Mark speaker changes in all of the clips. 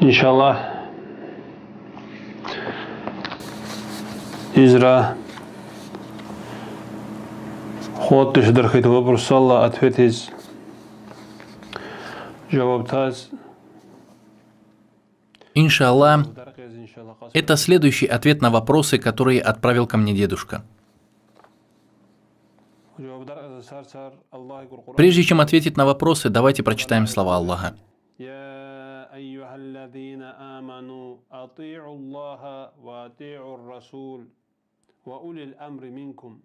Speaker 1: İnşallah icra Xod дархит xidmə bursalla atfetiz Cavabtaz
Speaker 2: Иншалла, это следующий ответ на вопросы, которые отправил ко мне дедушка.
Speaker 1: Э,
Speaker 2: Прежде чем ответить на вопросы, давайте прочитаем слова Аллаха. أيها الذين
Speaker 1: آمنوا أطيعوا الله وأطيعوا الرسول وأولي الأمر منكم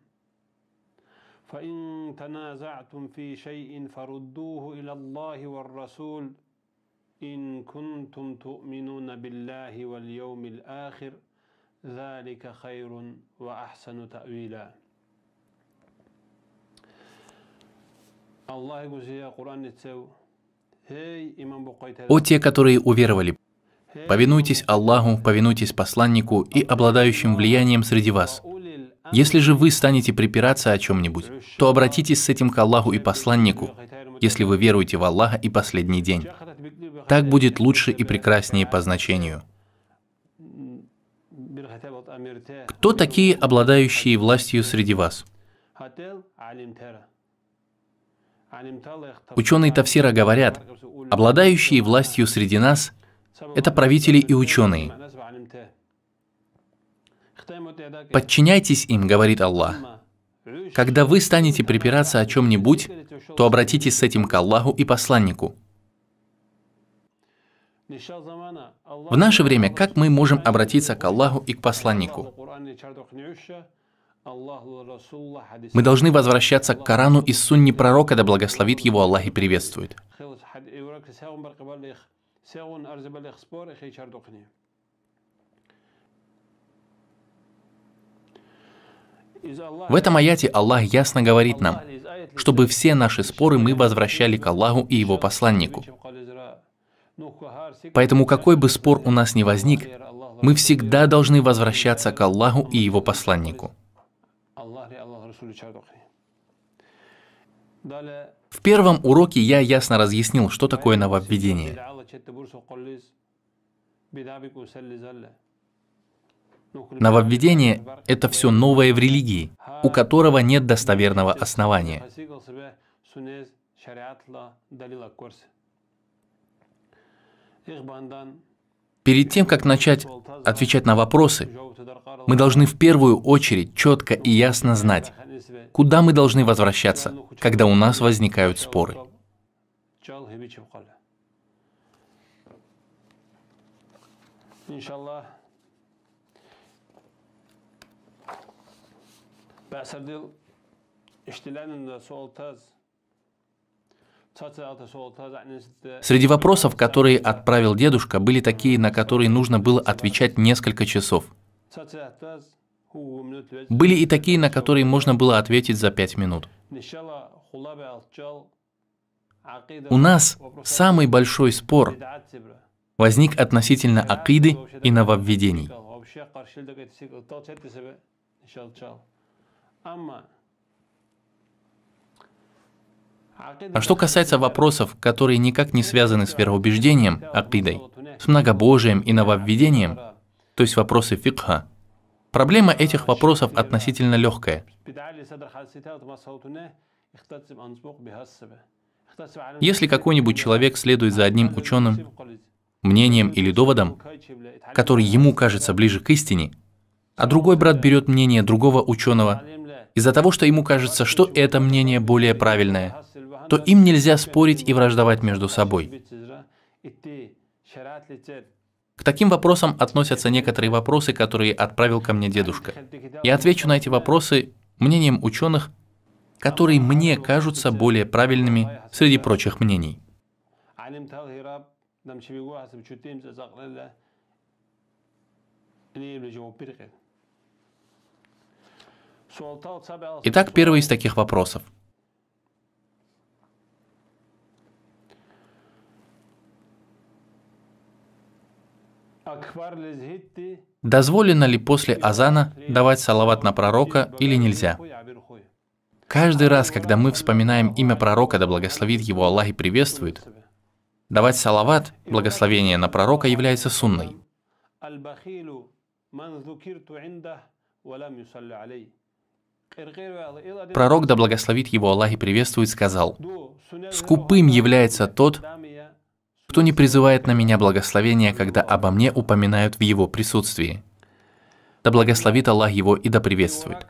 Speaker 1: فإن تنازعتم في شيء فردوه إلى الله والرسول إن كنتم تؤمنون بالله واليوم الآخر ذلك خير وأحسن تأويلا الله يقول في قرآن تسوي
Speaker 2: «О те, которые уверовали, повинуйтесь Аллаху, повинуйтесь посланнику и обладающим влиянием среди вас. Если же вы станете припираться о чем-нибудь, то обратитесь с этим к Аллаху и посланнику, если вы веруете в Аллаха и последний день. Так будет лучше и прекраснее по значению. Кто такие обладающие властью среди вас? Ученые Тавсира говорят, обладающие властью среди нас – это правители и ученые. Подчиняйтесь им, говорит Аллах. Когда вы станете припираться о чем-нибудь, то обратитесь с этим к Аллаху и посланнику.
Speaker 1: В
Speaker 2: наше время как мы можем обратиться к Аллаху и к посланнику?
Speaker 1: Мы должны
Speaker 2: возвращаться к Корану и Сунне Пророка, да благословит его Аллах и приветствует. В этом аяте Аллах ясно говорит нам, чтобы все наши споры мы возвращали к Аллаху и Его посланнику. Поэтому какой бы спор у нас ни возник, мы всегда должны возвращаться к Аллаху и Его посланнику.
Speaker 1: В
Speaker 2: первом уроке я ясно разъяснил, что такое нововведение. Нововведение — это все новое в религии, у которого нет достоверного основания. Перед тем, как начать отвечать на вопросы, мы должны в первую очередь четко и ясно знать, Куда мы должны возвращаться, когда у нас возникают споры? Среди вопросов, которые отправил дедушка, были такие, на которые нужно было отвечать несколько часов. Были и такие, на которые можно было ответить за пять минут.
Speaker 1: У нас самый большой спор
Speaker 2: возник относительно акиды и нововведений. А что касается вопросов, которые никак не связаны с вероубеждением, акидой, с многобожием и нововведением, то есть вопросы фикха, Проблема этих вопросов относительно легкая. Если какой-нибудь человек следует за одним ученым, мнением или доводом, который ему кажется ближе к истине, а другой брат берет мнение другого ученого из-за того, что ему кажется, что это мнение более правильное, то им нельзя спорить и враждовать между собой. К таким вопросам относятся некоторые вопросы, которые отправил ко мне дедушка. Я отвечу на эти вопросы мнением ученых, которые мне кажутся более правильными среди прочих мнений. Итак, первый из таких вопросов. Дозволено ли после азана давать салават на пророка или нельзя? Каждый раз, когда мы вспоминаем имя пророка, да благословит его Аллах и приветствует, давать салават, благословение на пророка, является сунной. Пророк, да благословит его Аллах и приветствует, сказал, «Скупым является тот, кто не призывает на меня благословения, когда обо мне упоминают в его присутствии. Да благословит Аллах его и да приветствует.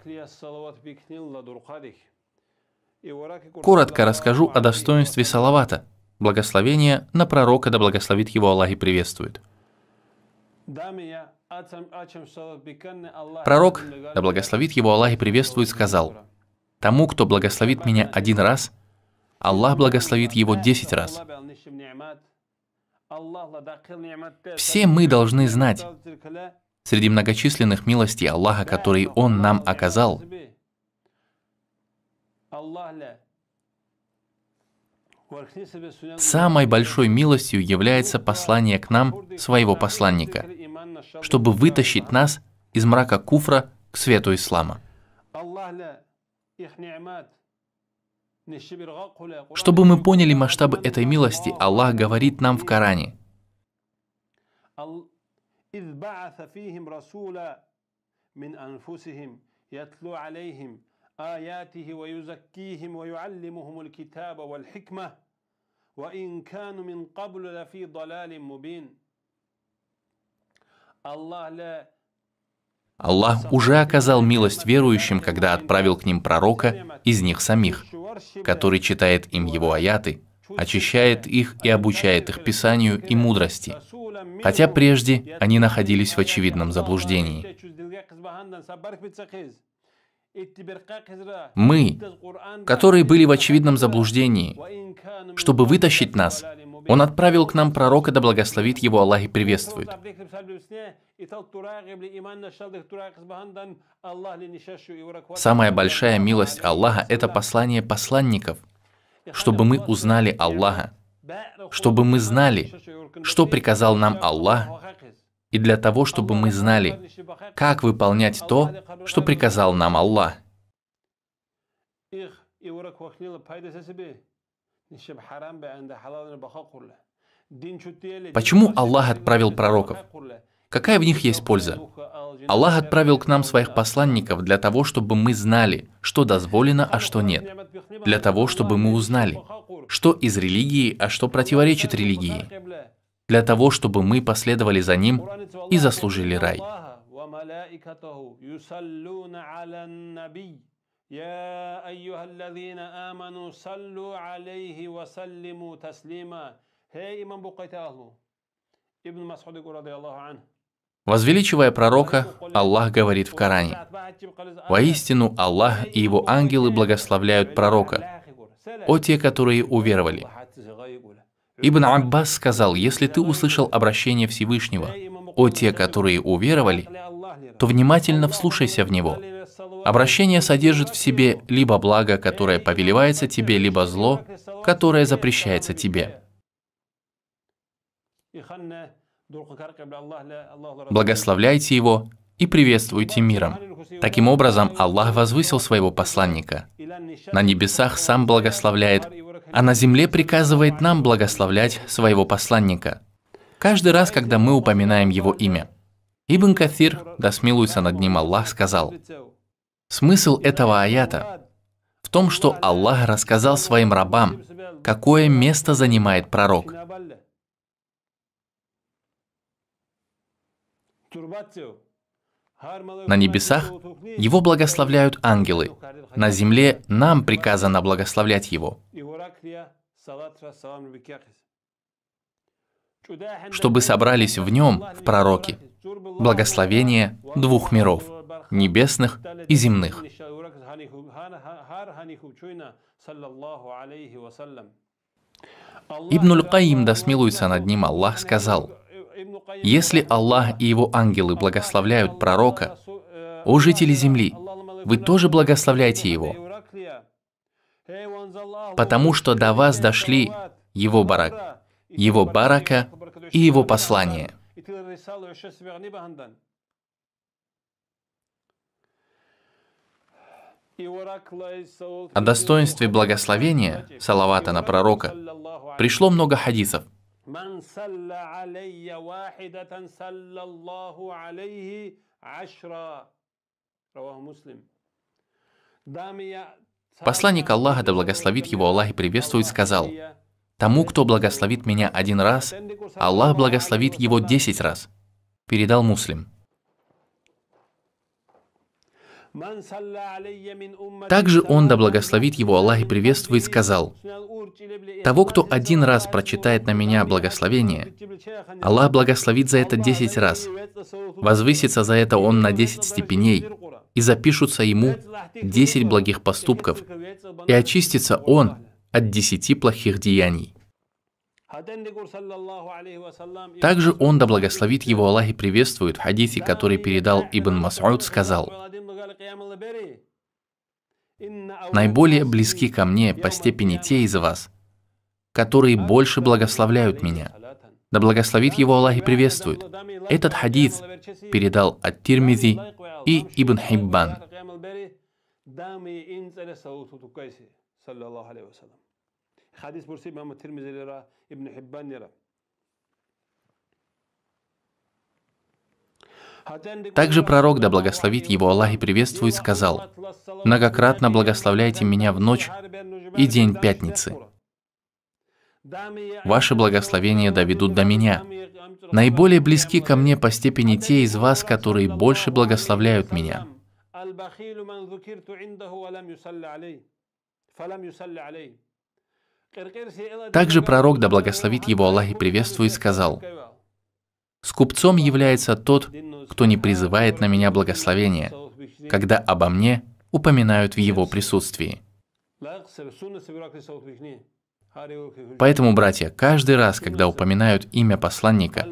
Speaker 2: Коротко расскажу о достоинстве салавата, благословения на пророка, да благословит его Аллах и приветствует. Пророк, да благословит его Аллах и приветствует, сказал, «Тому, кто благословит меня один раз, Аллах благословит его десять раз». Все мы должны знать, среди многочисленных милостей Аллаха, которые Он нам оказал, Самой большой милостью является послание к нам своего посланника, чтобы вытащить нас из мрака куфра к свету ислама. Чтобы мы поняли масштабы этой милости, Аллах говорит нам в Коране. Аллах Аллах уже оказал милость верующим, когда отправил к ним пророка из них самих, который читает им его аяты, очищает их и обучает их писанию и мудрости. Хотя прежде они находились в очевидном заблуждении. Мы, которые были в очевидном заблуждении, чтобы вытащить нас, Он отправил к нам пророка, да благословит его Аллах и приветствует. Самая большая милость Аллаха – это послание посланников, чтобы мы узнали Аллаха, чтобы мы знали, что приказал нам Аллах и для того, чтобы мы знали, как выполнять то, что приказал нам Аллах. Почему Аллах отправил пророков? Какая в них есть польза? Аллах отправил к нам своих посланников для того, чтобы мы знали, что дозволено, а что нет. Для того, чтобы мы узнали, что из религии, а что противоречит религии для того, чтобы мы последовали за Ним и заслужили рай. Возвеличивая пророка, Аллах говорит в Коране, «Воистину Аллах и его ангелы благословляют пророка, о те, которые уверовали». Ибн Аббас сказал, если ты услышал обращение Всевышнего, «О те, которые уверовали», то внимательно вслушайся в него. Обращение содержит в себе либо благо, которое повелевается тебе, либо зло, которое запрещается тебе. Благословляйте его и приветствуйте миром. Таким образом, Аллах возвысил своего посланника. На небесах сам благословляет а на земле приказывает нам благословлять своего посланника. Каждый раз, когда мы упоминаем его имя. Ибн Кафир, да смилуется над ним Аллах, сказал, смысл этого аята в том, что Аллах рассказал своим рабам, какое место занимает пророк.
Speaker 1: Турбатио.
Speaker 2: На небесах его благословляют ангелы, на земле нам приказано благословлять его. Чтобы собрались в нем, в пророке, благословение двух миров, небесных и земных. Ибнуль Каим, да смилуется над ним Аллах, сказал – если Аллах и его ангелы благословляют пророка, о жители земли, вы тоже благословляйте его, потому что до вас дошли его барак, его барака и его послание. О достоинстве благословения, салавата на пророка, пришло много хадисов – من صلى علي واحدة
Speaker 1: صلى الله عليه عشرا رواه مسلم
Speaker 2: Посланник Аллаха, да благословит его Аллах и приветствует, сказал, «Тому, кто благословит меня один раз, Аллах благословит его десять раз», передал муслим. Также он, да благословит его Аллах и приветствует, сказал, «Того, кто один раз прочитает на меня благословение, Аллах благословит за это десять раз, возвысится за это он на десять степеней, и запишутся ему десять благих поступков, и очистится он от десяти плохих деяний». Также он, да благословит его Аллах и приветствует, в хадисе, который передал Ибн Мас'уд, сказал, Наиболее близки ко мне по степени те из вас, которые больше благословляют меня. Да благословит его Аллах и приветствует. Этот хадис передал от Тирмизи и Ибн Хиббан. Хадис Также пророк, да благословит его Аллах и приветствует, сказал, «Многократно благословляйте меня в ночь и день пятницы. Ваши благословения доведут до меня. Наиболее близки ко мне по степени те из вас, которые больше благословляют меня». Также пророк, да благословит его Аллах и приветствует, сказал, Скупцом является тот, кто не призывает на меня благословения, когда обо мне упоминают в его присутствии. Поэтому, братья, каждый раз, когда упоминают имя посланника,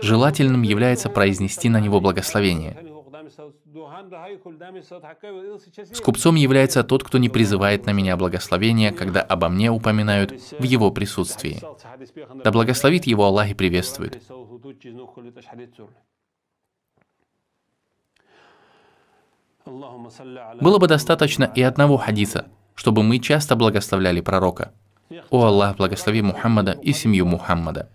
Speaker 2: желательным является произнести на него благословение – ну, С купцом является тот, кто не призывает на меня благословения, когда обо мне упоминают в его присутствии. Да благословит его Аллах и приветствует. Было бы достаточно и одного хадиса, чтобы мы часто благословляли пророка. О Аллах, благослови Мухаммада и семью Мухаммада.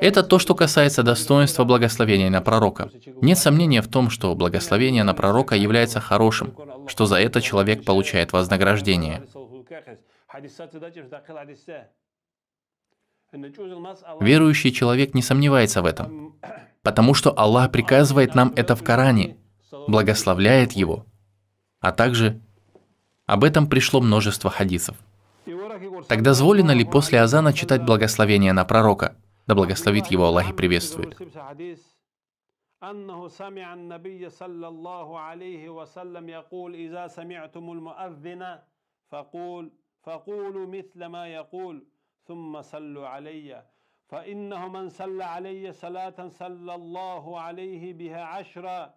Speaker 2: Это то, что касается достоинства благословения на пророка. Нет сомнения в том, что благословение на пророка является хорошим, что за это человек получает вознаграждение. Верующий человек не сомневается в этом, потому что Аллах приказывает нам это в Коране, благословляет его, а также об этом пришло множество хадисов. Так дозволено ли после азана читать благословение на пророка? Да благословит его Аллах и приветствует.
Speaker 1: أنه سمع النبي صلى الله عليه وسلم يقول إذا سمعتم المؤذن فقول فقولوا مثل ما يقول ثم صلوا علي فإنه من صلى علي صلاة صلى الله عليه بها عشرا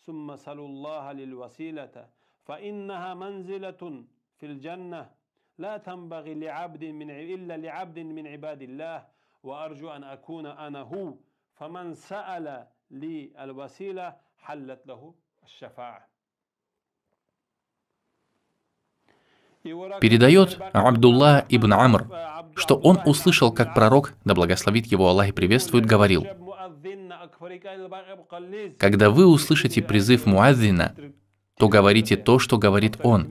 Speaker 1: ثم صلوا الله للوسيلة فإنها منزلة في الجنة لا تنبغي لعبد من إلا لعبد من عباد الله وأرجو أن أكون أنا هو فمن سأل لي الوسيلة حلت له الشفاعة
Speaker 2: Передает Абдулла ибн Амр, что он услышал, как пророк, да благословит его Аллах и приветствует, говорил, «Когда вы услышите призыв Муаззина, то говорите то, что говорит он,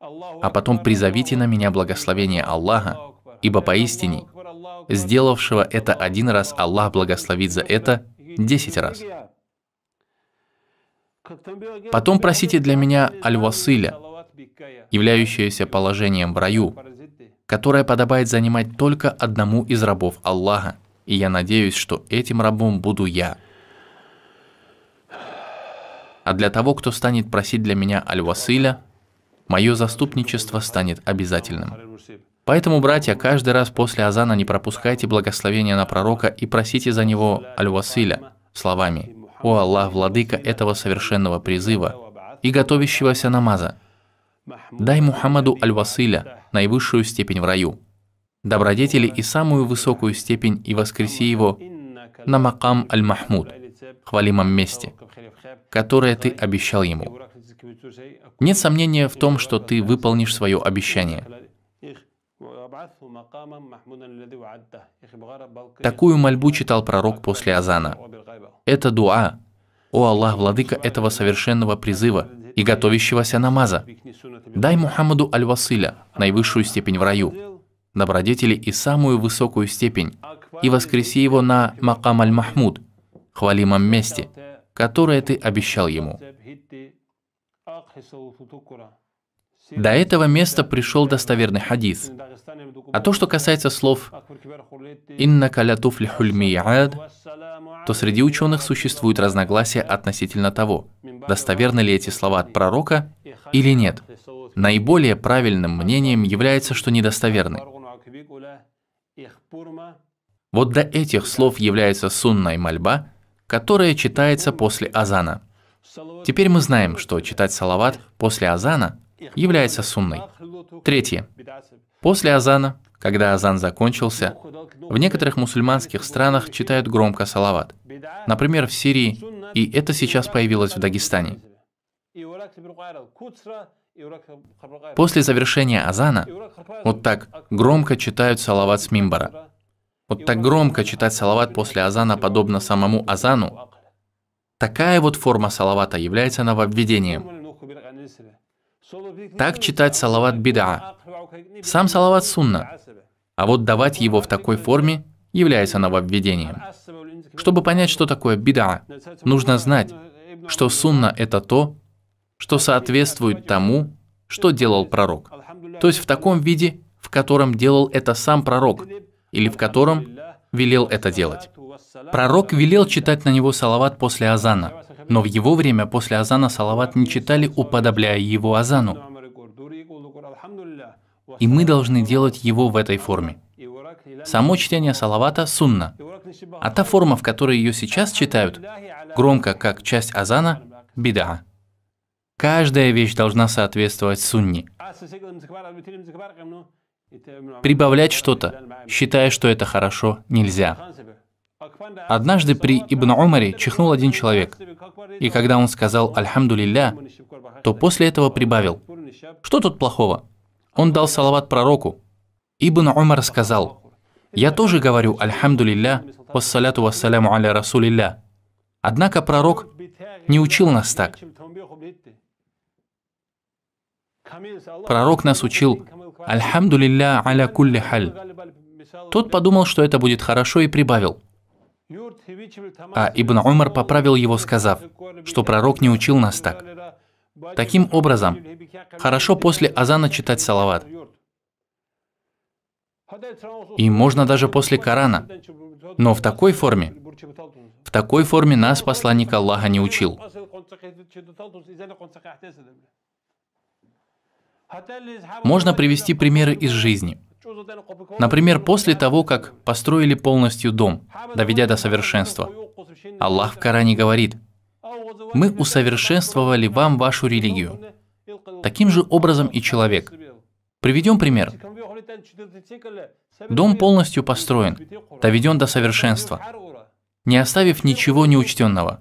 Speaker 2: а потом призовите на меня благословение Аллаха, ибо поистине сделавшего это один раз, Аллах благословит за это десять раз. Потом просите для меня аль-василя, являющееся положением в раю, которое подобает занимать только одному из рабов Аллаха. И я надеюсь, что этим рабом буду я. А для того, кто станет просить для меня аль-василя, мое заступничество станет обязательным. Поэтому, братья, каждый раз после азана не пропускайте благословения на пророка и просите за него Аль-Василя словами «О Аллах, владыка этого совершенного призыва и готовящегося намаза, дай Мухаммаду Аль-Василя наивысшую степень в раю, добродетели и самую высокую степень и воскреси его на Макам Аль-Махмуд, хвалимом месте, которое ты обещал ему». Нет сомнения в том, что ты выполнишь свое обещание – Такую мольбу читал пророк после Азана. Это дуа. О Аллах, владыка этого совершенного призыва и готовящегося намаза. Дай Мухаммаду Аль-Василя наивысшую степень в раю, добродетели и самую высокую степень, и воскреси его на Макам Аль-Махмуд, хвалимом месте, которое ты обещал ему. До этого места пришел достоверный хадис – а то, что касается слов «Инна калятуфли хульмияд», то среди ученых существует разногласие относительно того, достоверны ли эти слова от пророка или нет. Наиболее правильным мнением является, что недостоверны. Вот до этих слов является сунная мольба, которая читается после азана. Теперь мы знаем, что читать салават после азана является сунной. Третье. После азана, когда азан закончился, в некоторых мусульманских странах читают громко салават. Например, в Сирии, и это сейчас появилось в Дагестане. После завершения азана, вот так громко читают салават с мимбара. Вот так громко читать салават после азана, подобно самому азану, такая вот форма салавата является нововведением. Так читать салават бида, сам салават сунна, а вот давать его в такой форме является нововведением. Чтобы понять, что такое беда, нужно знать, что сунна – это то, что соответствует тому, что делал пророк. То есть в таком виде, в котором делал это сам пророк, или в котором велел это делать. Пророк велел читать на него салават после азана, но в его время после азана салават не читали, уподобляя его азану и мы должны делать его в этой форме. Само чтение салавата – сунна, а та форма, в которой ее сейчас читают, громко как часть азана – беда. Каждая вещь должна соответствовать сунне. Прибавлять что-то, считая, что это хорошо, нельзя. Однажды при Ибн Умаре чихнул один человек, и когда он сказал «Альхамду лилля», то после этого прибавил «Что тут плохого?» Он дал салават пророку. Ибн Умар сказал, «Я тоже говорю, альхамду лилля, вассаляту вассаляму аля расулилля». Однако пророк не учил нас так. Пророк нас учил «Альхамду аля кулли халь». Тот подумал, что это будет хорошо и прибавил. А Ибн Умар поправил его, сказав, что пророк не учил нас так. Таким образом, хорошо после азана читать салават. И можно даже после Корана, но в такой форме, в такой форме нас посланник Аллаха не учил. Можно привести примеры из жизни. Например, после того, как построили полностью дом, доведя до совершенства. Аллах в Коране говорит, мы усовершенствовали вам вашу религию. Таким же образом и человек. Приведем пример. Дом полностью построен, доведен до совершенства, не оставив ничего неучтенного.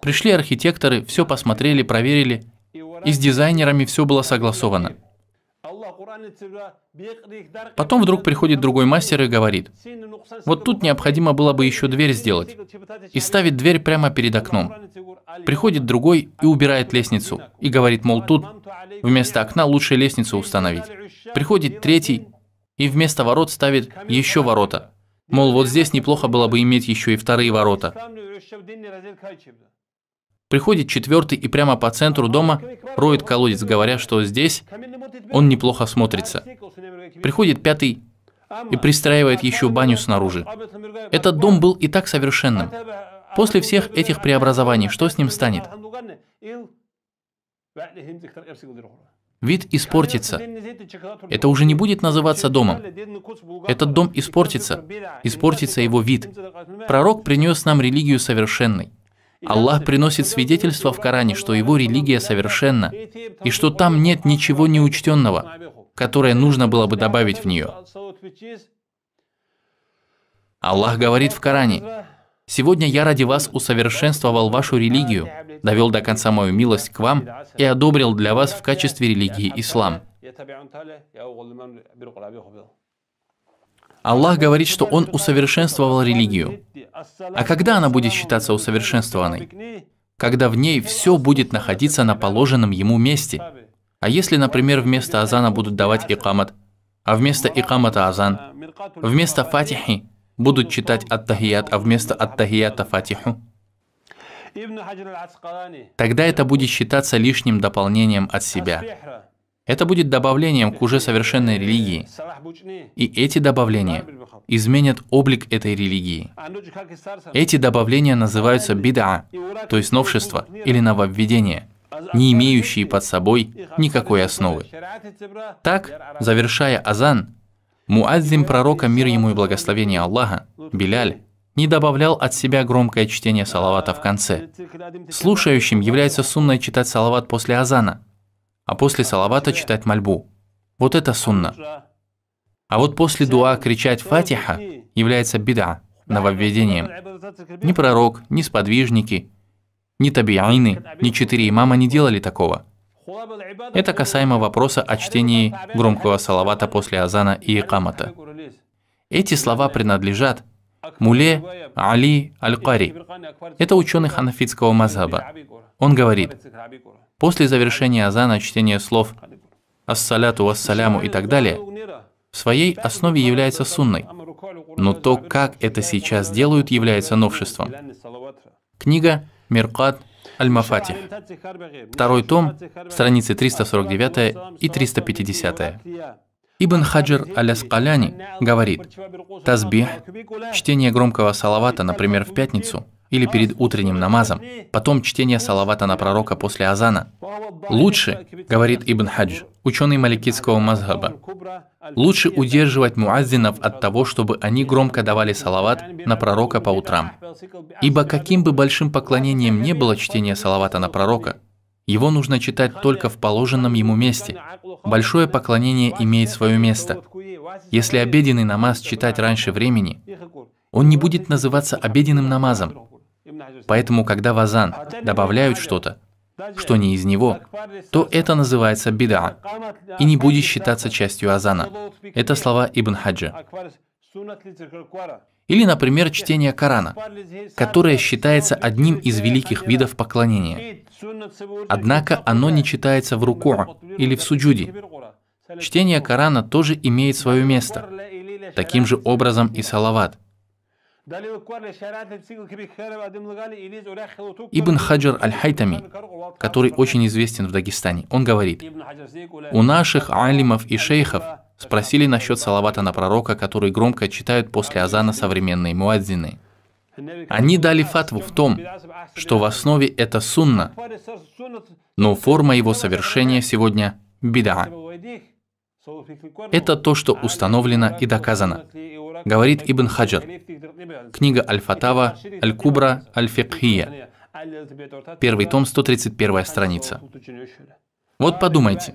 Speaker 2: Пришли архитекторы, все посмотрели, проверили, и с дизайнерами все было согласовано. Потом вдруг приходит другой мастер и говорит, вот тут необходимо было бы еще дверь сделать, и ставит дверь прямо перед окном. Приходит другой и убирает лестницу, и говорит, мол, тут вместо окна лучше лестницу установить. Приходит третий и вместо ворот ставит еще ворота. Мол, вот здесь неплохо было бы иметь еще и вторые ворота. Приходит четвертый и прямо по центру дома роет колодец, говоря, что здесь он неплохо смотрится. Приходит пятый и пристраивает еще баню снаружи. Этот дом был и так совершенным. После всех этих преобразований, что с ним станет? Вид испортится. Это уже не будет называться домом. Этот дом испортится. Испортится его вид. Пророк принес нам религию совершенной. Аллах приносит свидетельство в Коране, что его религия совершенна, и что там нет ничего неучтенного, которое нужно было бы добавить в нее. Аллах говорит в Коране, «Сегодня я ради вас усовершенствовал вашу религию, довел до конца мою милость к вам и одобрил для вас в качестве религии ислам». Аллах говорит, что Он усовершенствовал религию. А когда она будет считаться усовершенствованной? Когда в ней все будет находиться на положенном ему месте. А если, например, вместо азана будут давать икамат, а вместо икамата азан, вместо фатихи будут читать ат а вместо ат фатиху, тогда это будет считаться лишним дополнением от себя. Это будет добавлением к уже совершенной религии. И эти добавления изменят облик этой религии. Эти добавления называются бида, то есть новшество или нововведение, не имеющие под собой никакой основы. Так, завершая азан, Муаззим пророка, мир ему и благословение Аллаха, Беляль, не добавлял от себя громкое чтение салавата в конце. Слушающим является сунной читать салават после азана – а после салавата читать мольбу. Вот это сунна. А вот после дуа кричать «фатиха» является беда, нововведением. Ни пророк, ни сподвижники, ни табиайны, ни четыре имама не делали такого. Это касаемо вопроса о чтении громкого салавата после азана и икамата. Эти слова принадлежат Муле Али Аль-Кари. Это ученый ханафитского мазаба. Он говорит, После завершения азана чтение слов «ассаляту вассаляму» и так далее в своей основе является сунной, но то, как это сейчас делают, является новшеством. Книга «Миркат Аль-Мафатих», второй том, страницы 349 и 350. Ибн Хаджир Аляскаляни говорит, «Тазбих, чтение громкого салавата, например, в пятницу – или перед утренним намазом, потом чтение салавата на пророка после азана. Лучше, говорит Ибн Хадж, ученый маликитского мазхаба, лучше удерживать муаззинов от того, чтобы они громко давали салават на пророка по утрам. Ибо каким бы большим поклонением не было чтение салавата на пророка, его нужно читать только в положенном ему месте. Большое поклонение имеет свое место. Если обеденный намаз читать раньше времени, он не будет называться обеденным намазом, Поэтому, когда в азан добавляют что-то, что не из него, то это называется беда, и не будет считаться частью азана. Это слова Ибн Хаджа. Или, например, чтение Корана, которое считается одним из великих видов поклонения. Однако оно не читается в руку или в суджуде. Чтение Корана тоже имеет свое место. Таким же образом и салават – Ибн Хаджар Аль-Хайтами, который очень известен в Дагестане, он говорит, «У наших алимов и шейхов спросили насчет салавата на пророка, который громко читают после азана современные муадзины. Они дали фатву в том, что в основе это сунна, но форма его совершения сегодня – беда. Это то, что установлено и доказано говорит Ибн Хаджар. Книга Аль-Фатава, Аль-Кубра, Аль-Фикхия. Первый том, 131 страница. Вот подумайте,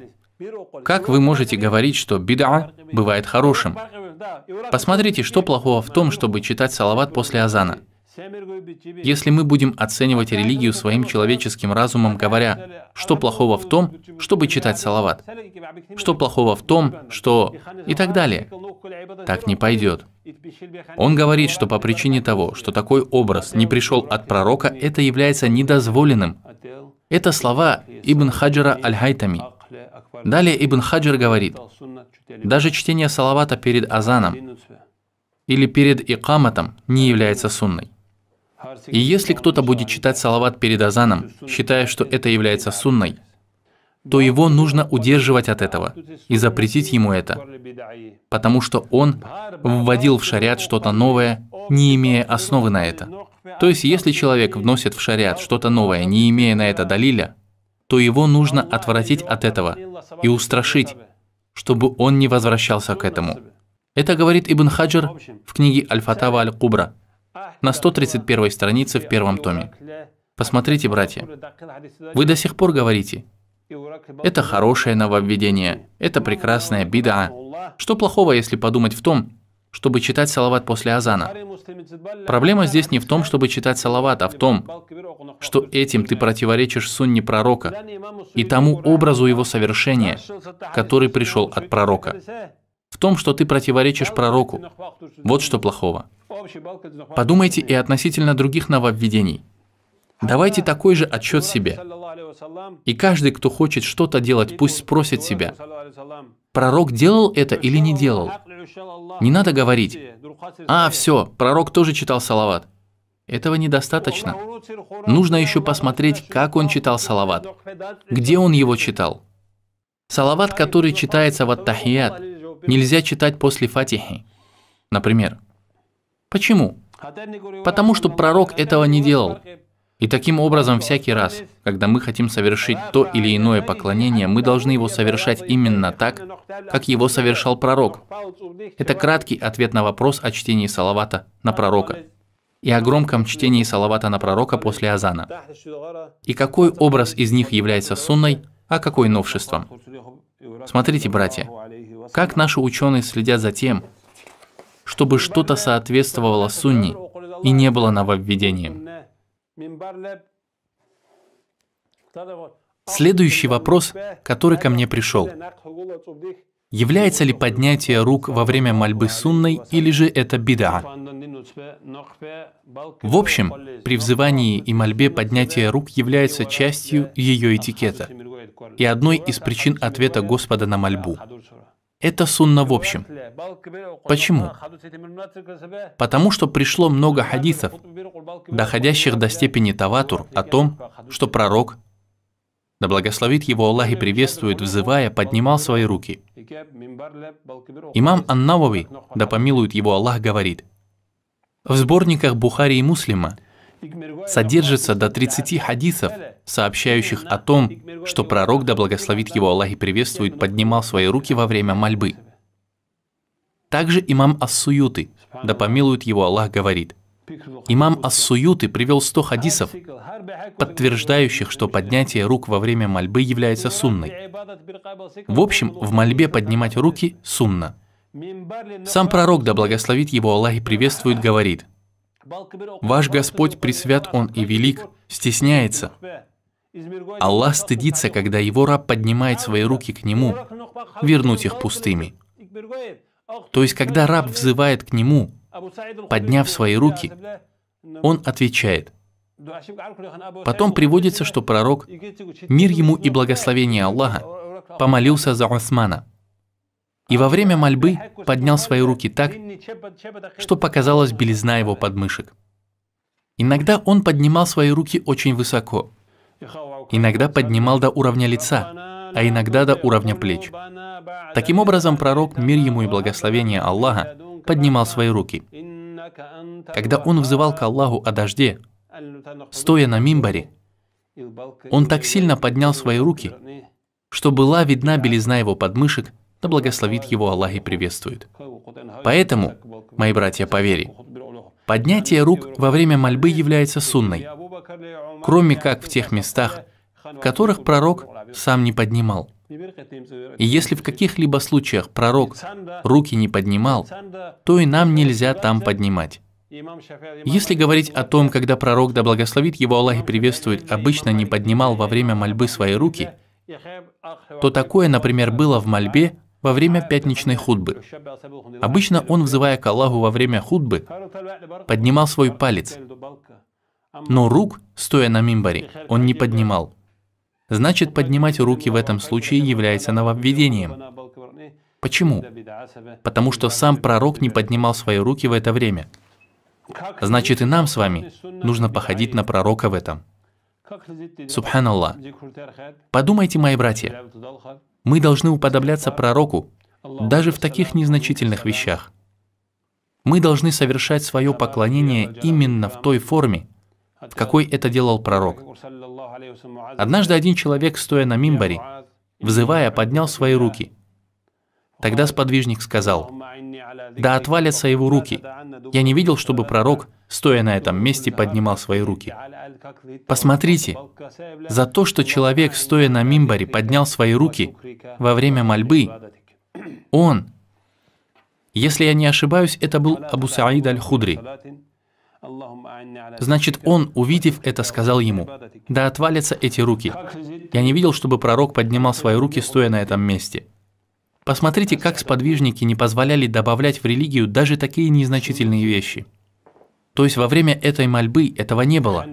Speaker 2: как вы можете говорить, что бида бывает хорошим? Посмотрите, что плохого в том, чтобы читать салават после азана – если мы будем оценивать религию своим человеческим разумом, говоря, что плохого в том, чтобы читать салават, что плохого в том, что и так далее, так не пойдет. Он говорит, что по причине того, что такой образ не пришел от пророка, это является недозволенным. Это слова Ибн Хаджара Аль-Хайтами. Далее Ибн Хаджар говорит, даже чтение салавата перед азаном или перед икаматом не является сунной. И если кто-то будет читать салават перед азаном, считая, что это является сунной, то его нужно удерживать от этого и запретить ему это, потому что он вводил в шариат что-то новое, не имея основы на это. То есть, если человек вносит в шариат что-то новое, не имея на это далиля, то его нужно отвратить от этого и устрашить, чтобы он не возвращался к этому. Это говорит Ибн Хаджар в книге Аль-Фатава Аль-Кубра, на 131 странице в первом томе. Посмотрите, братья, вы до сих пор говорите, это хорошее нововведение, это прекрасная бида. Что плохого, если подумать в том, чтобы читать салават после азана. Проблема здесь не в том, чтобы читать салават, а в том, что этим ты противоречишь сунне пророка и тому образу его совершения, который пришел от пророка. В том, что ты противоречишь пророку. Вот что плохого. Подумайте и относительно других нововведений. Давайте такой же отчет себе. И каждый, кто хочет что-то делать, пусть спросит себя, пророк делал это или не делал. Не надо говорить, а, все, пророк тоже читал салават. Этого недостаточно. Нужно еще посмотреть, как он читал салават, где он его читал. Салават, который читается в ат нельзя читать после фатихи. Например, Почему? Потому что пророк этого не делал. И таким образом всякий раз, когда мы хотим совершить то или иное поклонение, мы должны его совершать именно так, как его совершал пророк. Это краткий ответ на вопрос о чтении салавата на пророка и о громком чтении салавата на пророка после азана. И какой образ из них является сунной, а какой новшеством? Смотрите, братья, как наши ученые следят за тем, чтобы что-то соответствовало сунне и не было нововведением. Следующий вопрос, который ко мне пришел. Является ли поднятие рук во время мольбы сунной или же это беда? В общем, при взывании и мольбе поднятие рук является частью ее этикета и одной из причин ответа Господа на мольбу. Это сунна в общем. Почему? Потому что пришло много хадисов, доходящих до степени таватур о том, что пророк, да благословит его Аллах и приветствует, взывая, поднимал свои руки. Имам Аннавави, да помилует его Аллах, говорит, в сборниках Бухари и Муслима содержится до 30 хадисов, сообщающих о том, что пророк, да благословит его Аллах и приветствует, поднимал свои руки во время мольбы. Также имам Ас-Суюты, да помилует его Аллах, говорит, Имам Ас-Суюты привел 100 хадисов, подтверждающих, что поднятие рук во время мольбы является сунной. В общем, в мольбе поднимать руки – сунна. Сам пророк, да благословит его Аллах и приветствует, говорит – Ваш Господь пресвят Он и велик, стесняется. Аллах стыдится, когда его раб поднимает свои руки к нему, вернуть их пустыми. То есть, когда раб взывает к нему, подняв свои руки, он отвечает. Потом приводится, что пророк, мир ему и благословение Аллаха, помолился за Усмана и во время мольбы поднял свои руки так, что показалась белизна его подмышек. Иногда он поднимал свои руки очень высоко, иногда поднимал до уровня лица, а иногда до уровня плеч. Таким образом, пророк, мир ему и благословение Аллаха, поднимал свои руки. Когда он взывал к Аллаху о дожде, стоя на мимбаре, он так сильно поднял свои руки, что была видна белизна его подмышек да благословит его Аллах и приветствует. Поэтому, мои братья по вере, поднятие рук во время мольбы является сунной, кроме как в тех местах, которых пророк сам не поднимал. И если в каких-либо случаях пророк руки не поднимал, то и нам нельзя там поднимать. Если говорить о том, когда пророк, да благословит его Аллах и приветствует, обычно не поднимал во время мольбы свои руки, то такое, например, было в мольбе во время пятничной худбы. Обычно он, взывая к Аллаху во время худбы, поднимал свой палец, но рук, стоя на мимбаре, он не поднимал. Значит, поднимать руки в этом случае является нововведением. Почему? Потому что сам пророк не поднимал свои руки в это время. Значит, и нам с вами нужно походить на пророка в этом. Субханаллах. Подумайте, мои братья, мы должны уподобляться пророку даже в таких незначительных вещах. Мы должны совершать свое поклонение именно в той форме, в какой это делал пророк. Однажды один человек, стоя на мимбаре, взывая, поднял свои руки Тогда сподвижник сказал, «Да отвалятся его руки». Я не видел, чтобы пророк, стоя на этом месте, поднимал свои руки. Посмотрите, за то, что человек, стоя на мимбаре, поднял свои руки во время мольбы, он, если я не ошибаюсь, это был Абу Саид аль-Худри, Значит, он, увидев это, сказал ему, «Да отвалятся эти руки». Я не видел, чтобы пророк поднимал свои руки, стоя на этом месте. Посмотрите, как сподвижники не позволяли добавлять в религию даже такие незначительные вещи. То есть во время этой мольбы этого не было.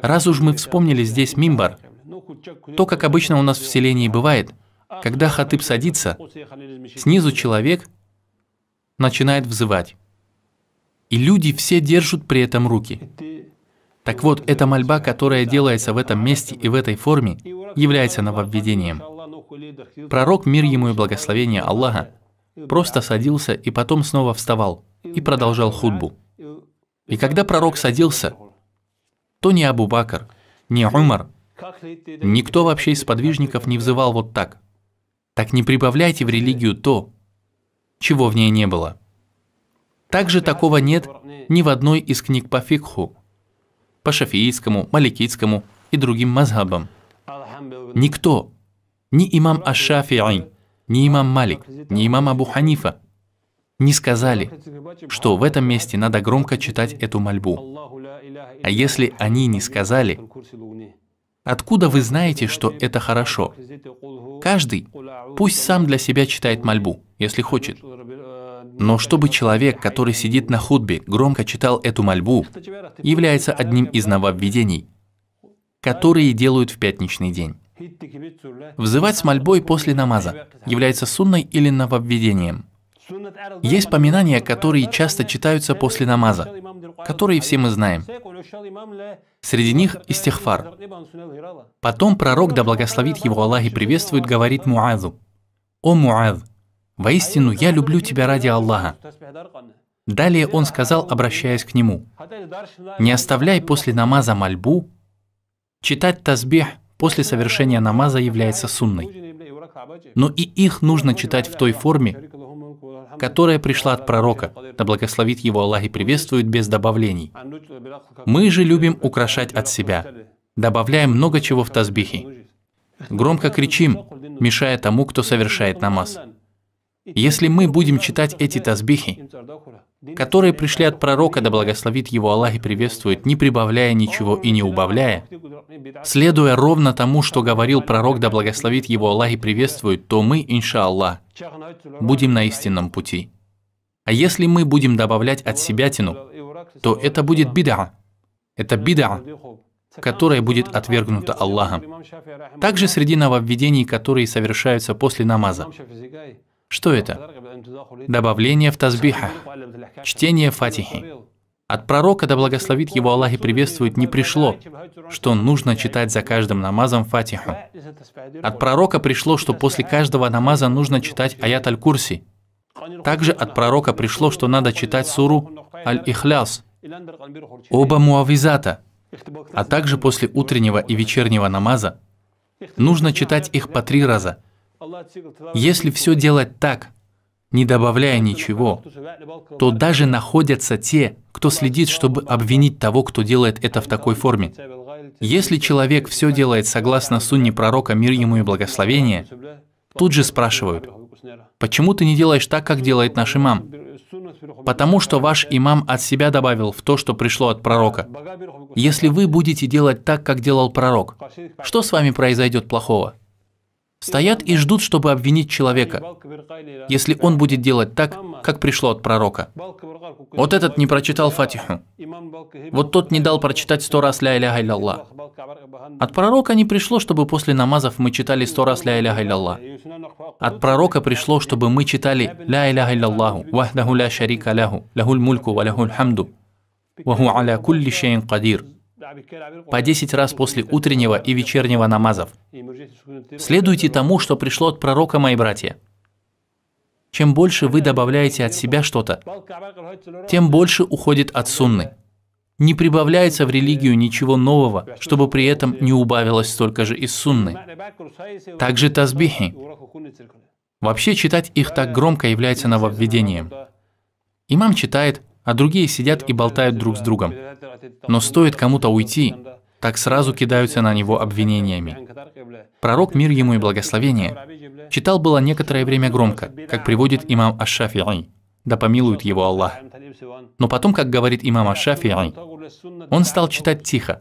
Speaker 2: Раз уж мы вспомнили здесь мимбар, то, как обычно у нас в селении бывает, когда хатыб садится, снизу человек начинает взывать. И люди все держат при этом руки. Так вот, эта мольба, которая делается в этом месте и в этой форме, является нововведением. Пророк, мир ему и благословение Аллаха, просто садился и потом снова вставал и продолжал худбу. И когда пророк садился, то ни Абу Бакр, ни Умар, никто вообще из подвижников не взывал вот так. Так не прибавляйте в религию то, чего в ней не было. Также такого нет ни в одной из книг по фикху, по шафиитскому, маликитскому и другим мазхабам. Никто ни имам Аш-Шафи'и, ни имам Малик, ни имам Абу Ханифа не сказали, что в этом месте надо громко читать эту мольбу. А если они не сказали, откуда вы знаете, что это хорошо? Каждый пусть сам для себя читает мольбу, если хочет. Но чтобы человек, который сидит на худбе, громко читал эту мольбу, является одним из нововведений, которые делают в пятничный день. Взывать с мольбой после намаза является сунной или нововведением. Есть поминания, которые часто читаются после намаза, которые все мы знаем. Среди них истихфар. Потом пророк, да благословит его Аллах и приветствует, говорит Муазу. «О Муаз, воистину я люблю тебя ради Аллаха». Далее он сказал, обращаясь к нему, «Не оставляй после намаза мольбу, читать тазбих после совершения намаза является сунной. Но и их нужно читать в той форме, которая пришла от пророка, да благословит его Аллах и приветствует без добавлений. Мы же любим украшать от себя, добавляем много чего в тазбихи. Громко кричим, мешая тому, кто совершает намаз. Если мы будем читать эти тазбихи, которые пришли от пророка, да благословит его Аллах и приветствует, не прибавляя ничего и не убавляя, следуя ровно тому, что говорил пророк, да благословит его Аллах и приветствует, то мы, иншаллах, будем на истинном пути. А если мы будем добавлять от себя тяну, то это будет бида. Это бида, которая будет отвергнута Аллахом. Также среди нововведений, которые совершаются после намаза. Что это? Добавление в тазбихах, чтение фатихи. От пророка, да благословит его Аллах и приветствует, не пришло, что нужно читать за каждым намазом фатиху. От пророка пришло, что после каждого намаза нужно читать аят аль-курси. Также от пророка пришло, что надо читать суру аль-ихляс, оба муавизата, а также после утреннего и вечернего намаза нужно читать их по три раза – если все делать так, не добавляя ничего, то даже находятся те, кто следит, чтобы обвинить того, кто делает это в такой форме. Если человек все делает согласно сунне пророка, мир ему и благословение, тут же спрашивают, почему ты не делаешь так, как делает наш имам? Потому что ваш имам от себя добавил в то, что пришло от пророка. Если вы будете делать так, как делал пророк, что с вами произойдет плохого? стоят и ждут, чтобы обвинить человека, если он будет делать так, как пришло от пророка. Вот этот не прочитал Фатиху. Вот тот не дал прочитать сто раз ля иляха илля От пророка не пришло, чтобы после намазов мы читали сто раз ля иляха илля От пророка пришло, чтобы мы читали ля иляха илля вахдаху ля шарика ляху, ляхуль мульку ва ляхуль хамду, ваху аля кулли шейн кадир по 10 раз после утреннего и вечернего намазов. Следуйте тому, что пришло от пророка, мои братья. Чем больше вы добавляете от себя что-то, тем больше уходит от сунны. Не прибавляется в религию ничего нового, чтобы при этом не убавилось столько же из сунны. Также тазбихи. Вообще читать их так громко является нововведением. Имам читает а другие сидят и болтают друг с другом. Но стоит кому-то уйти, так сразу кидаются на него обвинениями. Пророк, мир ему и благословение, читал было некоторое время громко, как приводит имам Аш-Шафи'и, да помилует его Аллах. Но потом, как говорит имам Аш-Шафи'и, он стал читать тихо,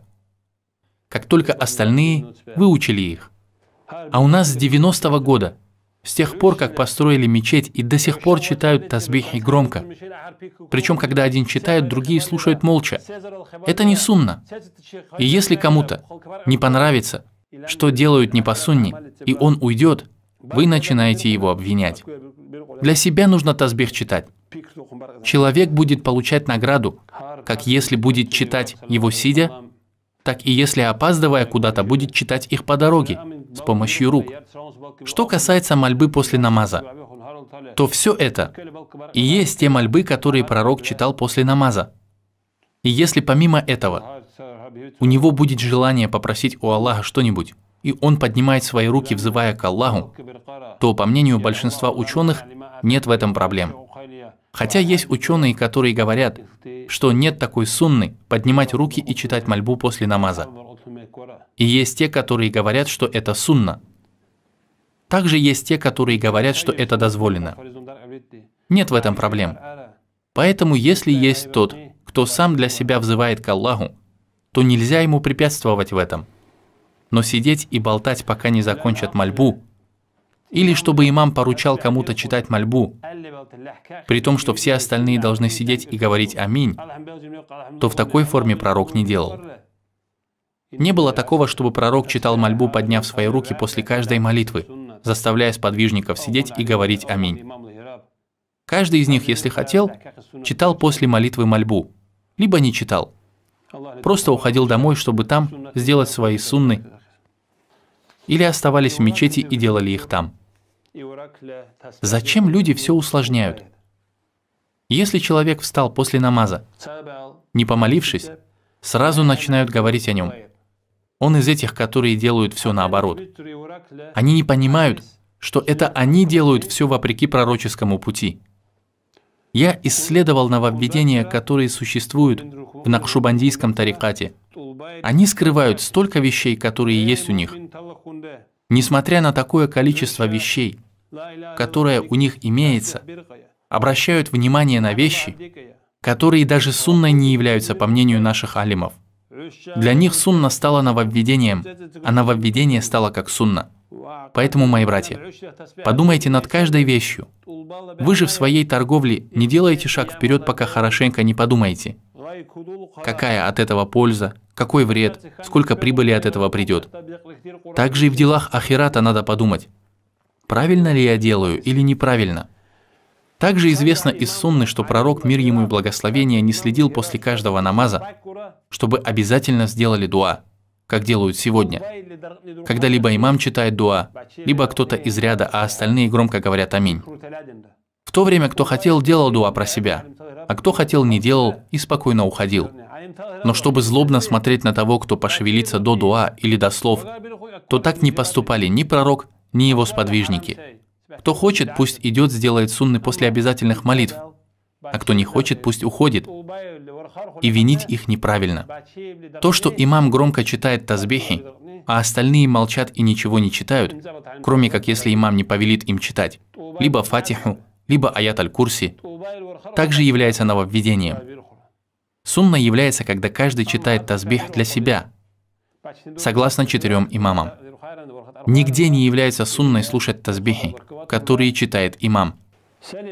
Speaker 2: как только остальные выучили их. А у нас с 90-го года – с тех пор, как построили мечеть, и до сих пор читают тазбихи громко. Причем, когда один читает, другие слушают молча. Это не сунна. И если кому-то не понравится, что делают не по сунне, и он уйдет, вы начинаете его обвинять. Для себя нужно тазбих читать. Человек будет получать награду, как если будет читать его сидя, так и если опаздывая куда-то будет читать их по дороге с помощью рук. Что касается мольбы после намаза, то все это и есть те мольбы, которые пророк читал после намаза. И если помимо этого у него будет желание попросить у Аллаха что-нибудь, и он поднимает свои руки, взывая к Аллаху, то, по мнению большинства ученых, нет в этом проблем. Хотя есть ученые, которые говорят, что нет такой сунны поднимать руки и читать мольбу после намаза. И есть те, которые говорят, что это сунна. Также есть те, которые говорят, что это дозволено. Нет в этом проблем. Поэтому если есть тот, кто сам для себя взывает к Аллаху, то нельзя ему препятствовать в этом. Но сидеть и болтать, пока не закончат мольбу, или чтобы имам поручал кому-то читать мольбу, при том, что все остальные должны сидеть и говорить «Аминь», то в такой форме пророк не делал. Не было такого, чтобы пророк читал мольбу, подняв свои руки после каждой молитвы, заставляя сподвижников сидеть и говорить «Аминь». Каждый из них, если хотел, читал после молитвы мольбу, либо не читал. Просто уходил домой, чтобы там сделать свои сунны, или оставались в мечети и делали их там. Зачем люди все усложняют? Если человек встал после намаза, не помолившись, сразу начинают говорить о нем – он из этих, которые делают все наоборот. Они не понимают, что это они делают все вопреки пророческому пути. Я исследовал нововведения, которые существуют в Накшубандийском тарикате. Они скрывают столько вещей, которые есть у них. Несмотря на такое количество вещей, которое у них имеется, обращают внимание на вещи, которые даже сунной не являются, по мнению наших алимов. Для них сунна стала нововведением, а нововведение стало как сунна. Поэтому, мои братья, подумайте над каждой вещью. Вы же в своей торговле не делаете шаг вперед, пока хорошенько не подумаете. Какая от этого польза, какой вред, сколько прибыли от этого придет. Также и в делах Ахирата надо подумать, правильно ли я делаю или неправильно. Также известно из Сунны, что пророк, мир ему и благословение, не следил после каждого намаза, чтобы обязательно сделали дуа, как делают сегодня. Когда либо имам читает дуа, либо кто-то из ряда, а остальные громко говорят «Аминь». В то время, кто хотел, делал дуа про себя, а кто хотел, не делал и спокойно уходил. Но чтобы злобно смотреть на того, кто пошевелится до дуа или до слов, то так не поступали ни пророк, ни его сподвижники. Кто хочет, пусть идет, сделает сунны после обязательных молитв, а кто не хочет, пусть уходит. И винить их неправильно. То, что имам громко читает тазбихи, а остальные молчат и ничего не читают, кроме как если имам не повелит им читать, либо фатиху, либо аят аль-курси, также является нововведением. Сунна является, когда каждый читает тазбих для себя, согласно четырем имамам. Нигде не является сунной слушать тазбихи, которые читает имам.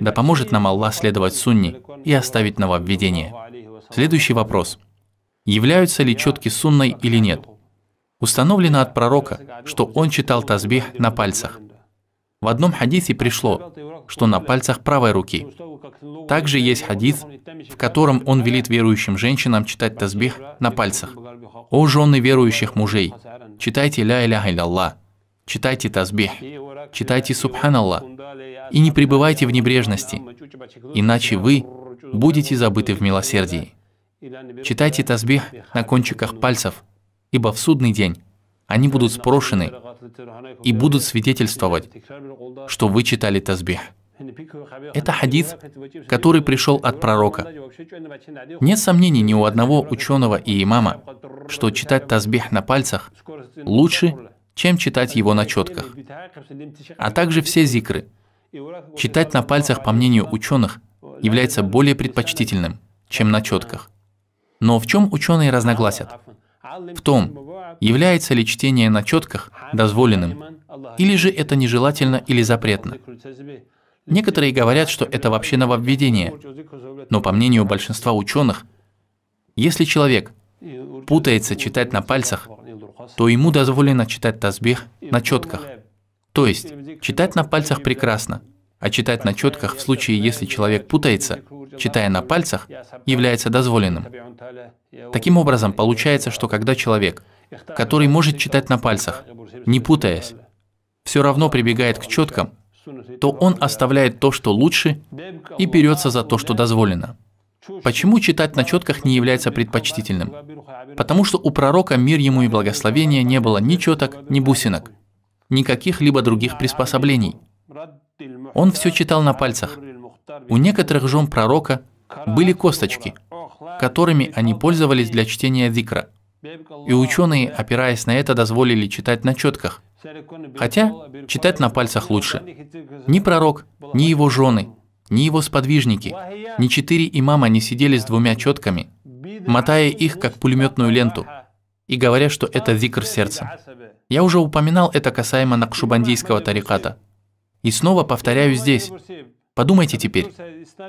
Speaker 2: Да поможет нам Аллах следовать сунне и оставить нововведение. Следующий вопрос. Являются ли четки сунной или нет? Установлено от пророка, что он читал тазбих на пальцах. В одном хадисе пришло, что на пальцах правой руки. Также есть хадис, в котором он велит верующим женщинам читать тазбих на пальцах. «О жены верующих мужей, читайте ля иляха Аллах, читайте тазбих, читайте субханаллах, и не пребывайте в небрежности, иначе вы будете забыты в милосердии. Читайте тазбих на кончиках пальцев, ибо в судный день они будут спрошены и будут свидетельствовать, что вы читали тазбих. Это хадис, который пришел от пророка. Нет сомнений ни у одного ученого и имама, что читать тазбих на пальцах лучше, чем читать его на четках. А также все зикры, Читать на пальцах, по мнению ученых, является более предпочтительным, чем на четках. Но в чем ученые разногласят? В том, является ли чтение на четках дозволенным, или же это нежелательно или запретно. Некоторые говорят, что это вообще нововведение, но по мнению большинства ученых, если человек путается читать на пальцах, то ему дозволено читать тазбих на четках, то есть, читать на пальцах прекрасно, а читать на четках в случае, если человек путается, читая на пальцах, является дозволенным. Таким образом, получается, что когда человек, который может читать на пальцах, не путаясь, все равно прибегает к четкам, то он оставляет то, что лучше, и берется за то, что дозволено. Почему читать на четках не является предпочтительным? Потому что у пророка мир ему и благословение не было ни четок, ни бусинок никаких либо других приспособлений. Он все читал на пальцах. У некоторых жен пророка были косточки, которыми они пользовались для чтения дикра. И ученые, опираясь на это, дозволили читать на четках. Хотя читать на пальцах лучше. Ни пророк, ни его жены, ни его сподвижники, ни четыре имама не сидели с двумя четками, мотая их как пулеметную ленту, и говоря, что это зикр сердца. Я уже упоминал это касаемо Накшубандийского тариката. И снова повторяю здесь. Подумайте теперь.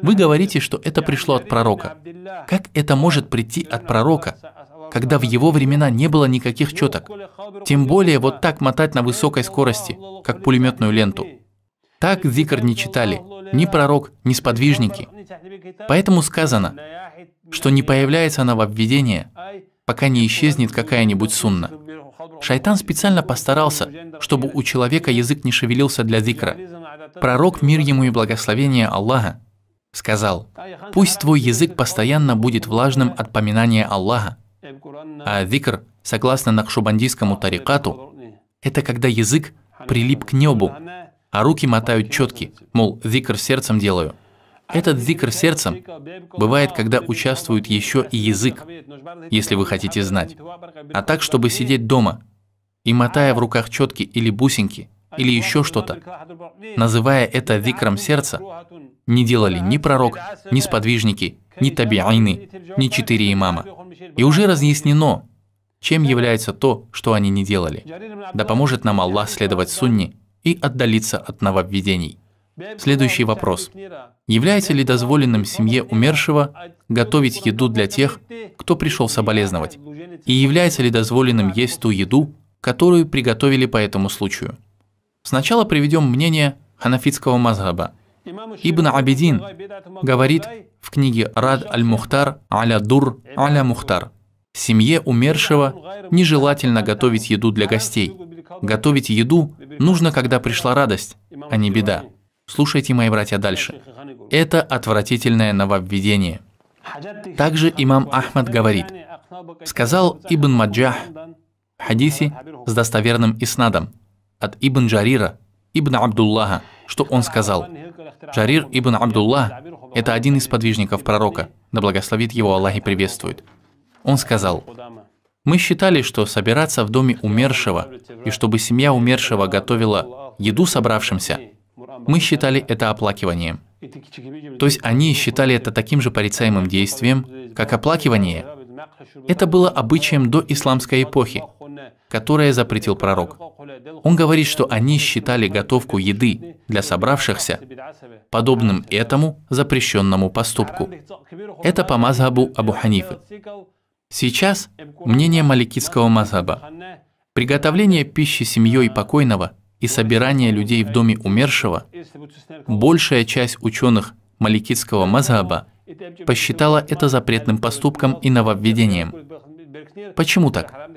Speaker 2: Вы говорите, что это пришло от пророка. Как это может прийти от пророка, когда в его времена не было никаких четок? Тем более вот так мотать на высокой скорости, как пулеметную ленту. Так зикр не читали, ни пророк, ни сподвижники. Поэтому сказано, что не появляется она нововведение, пока не исчезнет какая-нибудь сунна. Шайтан специально постарался, чтобы у человека язык не шевелился для зикра. Пророк, мир ему и благословение Аллаха, сказал, «Пусть твой язык постоянно будет влажным от поминания Аллаха». А зикр, согласно Накшубандийскому тарикату, это когда язык прилип к небу, а руки мотают четки, мол, зикр сердцем делаю – этот зикр сердцем бывает, когда участвует еще и язык, если вы хотите знать. А так, чтобы сидеть дома и мотая в руках четки или бусинки, или еще что-то, называя это викром сердца, не делали ни пророк, ни сподвижники, ни табиайны, ни четыре имама. И уже разъяснено, чем является то, что они не делали. Да поможет нам Аллах следовать сунне и отдалиться от нововведений. Следующий вопрос. Является ли дозволенным семье умершего готовить еду для тех, кто пришел соболезновать? И является ли дозволенным есть ту еду, которую приготовили по этому случаю? Сначала приведем мнение ханафитского мазхаба. Ибн Абидин говорит в книге «Рад аль-Мухтар аля дур аля Мухтар» «Семье умершего нежелательно готовить еду для гостей. Готовить еду нужно, когда пришла радость, а не беда». Слушайте, мои братья, дальше. Это отвратительное нововведение. Также имам Ахмад говорит, сказал Ибн Маджах в хадисе с достоверным иснадом от Ибн Джарира, Ибн Абдуллаха, что он сказал. Джарир Ибн Абдуллах – это один из подвижников пророка, да благословит его Аллах и приветствует. Он сказал, мы считали, что собираться в доме умершего, и чтобы семья умершего готовила еду собравшимся – мы считали это оплакиванием. То есть они считали это таким же порицаемым действием, как оплакивание. Это было обычаем до исламской эпохи, которое запретил пророк. Он говорит, что они считали готовку еды для собравшихся подобным этому запрещенному поступку. Это по мазхабу Абу Ханифы. Сейчас мнение маликитского мазаба: Приготовление пищи семьей покойного – и собирание людей в доме умершего, большая часть ученых маликитского мазхаба посчитала это запретным поступком и нововведением. Почему так?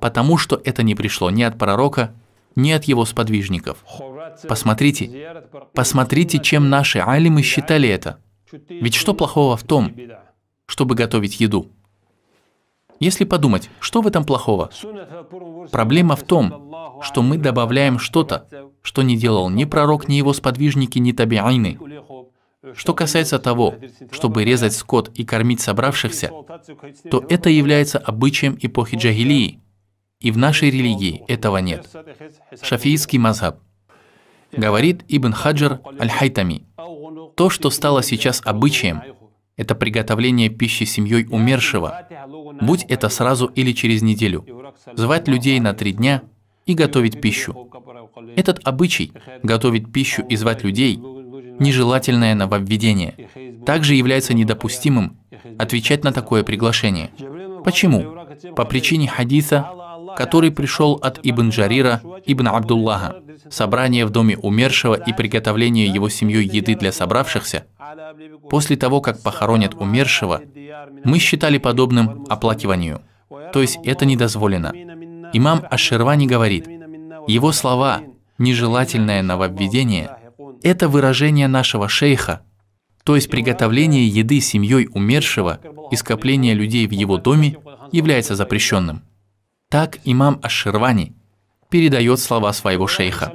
Speaker 2: Потому что это не пришло ни от пророка, ни от его сподвижников. Посмотрите, посмотрите, чем наши алимы считали это. Ведь что плохого в том, чтобы готовить еду? Если подумать, что в этом плохого? Проблема в том, что мы добавляем что-то, что не делал ни пророк, ни его сподвижники, ни табиайны. Что касается того, чтобы резать скот и кормить собравшихся, то это является обычаем эпохи джагилии, и в нашей религии этого нет. Шафиитский мазхаб. Говорит Ибн Хаджар Аль-Хайтами, то, что стало сейчас обычаем, это приготовление пищи семьей умершего, будь это сразу или через неделю. Звать людей на три дня и готовить пищу. Этот обычай – готовить пищу и звать людей – нежелательное нововведение. Также является недопустимым отвечать на такое приглашение. Почему? По причине хадиса, который пришел от Ибн Джарира, Ибн Абдуллаха, собрание в доме умершего и приготовление его семьей еды для собравшихся, после того, как похоронят умершего, мы считали подобным оплакиванию. То есть это недозволено. Имам Аширвани говорит, его слова «нежелательное нововведение» — это выражение нашего шейха, то есть приготовление еды семьей умершего и скопление людей в его доме является запрещенным. Так имам Аширвани передает слова своего шейха.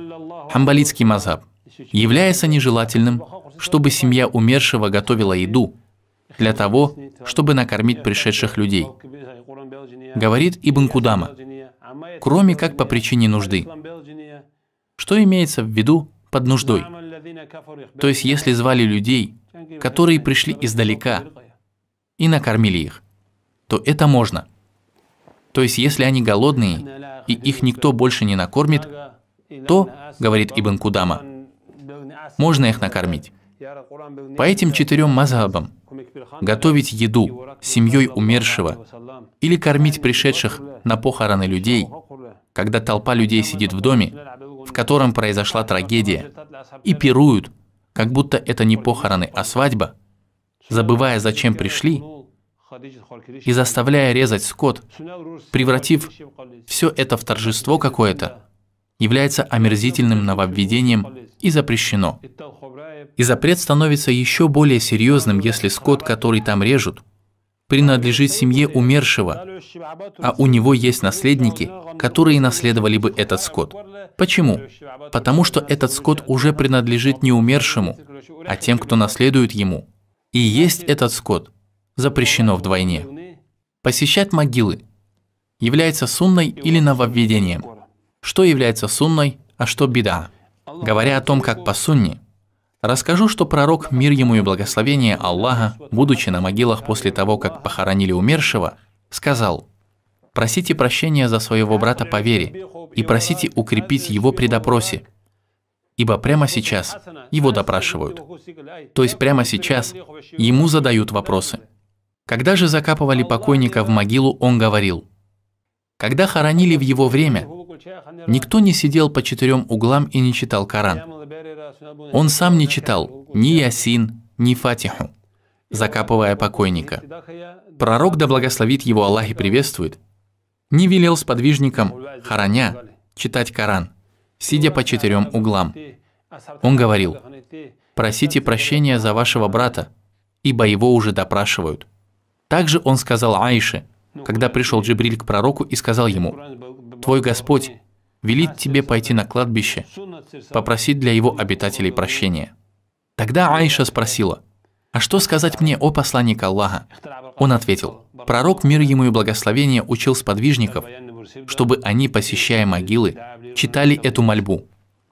Speaker 2: Хамбалитский мазаб. Является нежелательным, чтобы семья умершего готовила еду для того, чтобы накормить пришедших людей. Говорит Ибн Кудама, кроме как по причине нужды. Что имеется в виду под нуждой? То есть, если звали людей, которые пришли издалека и накормили их, то это можно. То есть, если они голодные и их никто больше не накормит, то, говорит Ибн Кудама, можно их накормить. По этим четырем мазхабам готовить еду семьей умершего или кормить пришедших на похороны людей, когда толпа людей сидит в доме, в котором произошла трагедия, и пируют, как будто это не похороны, а свадьба, забывая, зачем пришли, и заставляя резать скот, превратив все это в торжество какое-то, является омерзительным нововведением и запрещено. И запрет становится еще более серьезным, если скот, который там режут, принадлежит семье умершего, а у него есть наследники, которые наследовали бы этот скот. Почему? Потому что этот скот уже принадлежит не умершему, а тем, кто наследует ему. И есть этот скот запрещено вдвойне. Посещать могилы является сунной или нововведением. Что является сунной, а что беда? Говоря о том, как по сунне, расскажу, что пророк, мир ему и благословение Аллаха, будучи на могилах после того, как похоронили умершего, сказал, «Просите прощения за своего брата по вере и просите укрепить его при допросе, ибо прямо сейчас его допрашивают». То есть прямо сейчас ему задают вопросы. Когда же закапывали покойника в могилу, он говорил, «Когда хоронили в его время, Никто не сидел по четырем углам и не читал Коран. Он сам не читал ни Ясин, ни Фатиху, закапывая покойника. Пророк, да благословит его Аллах и приветствует, не велел сподвижникам, хороня, читать Коран, сидя по четырем углам. Он говорил, «Просите прощения за вашего брата, ибо его уже допрашивают». Также он сказал Аише, когда пришел Джибриль к пророку и сказал ему, Твой Господь велит тебе пойти на кладбище, попросить для его обитателей прощения. Тогда Аиша спросила, «А что сказать мне, о посланник Аллаха?» Он ответил, «Пророк, мир ему и благословение, учил сподвижников, чтобы они, посещая могилы, читали эту мольбу.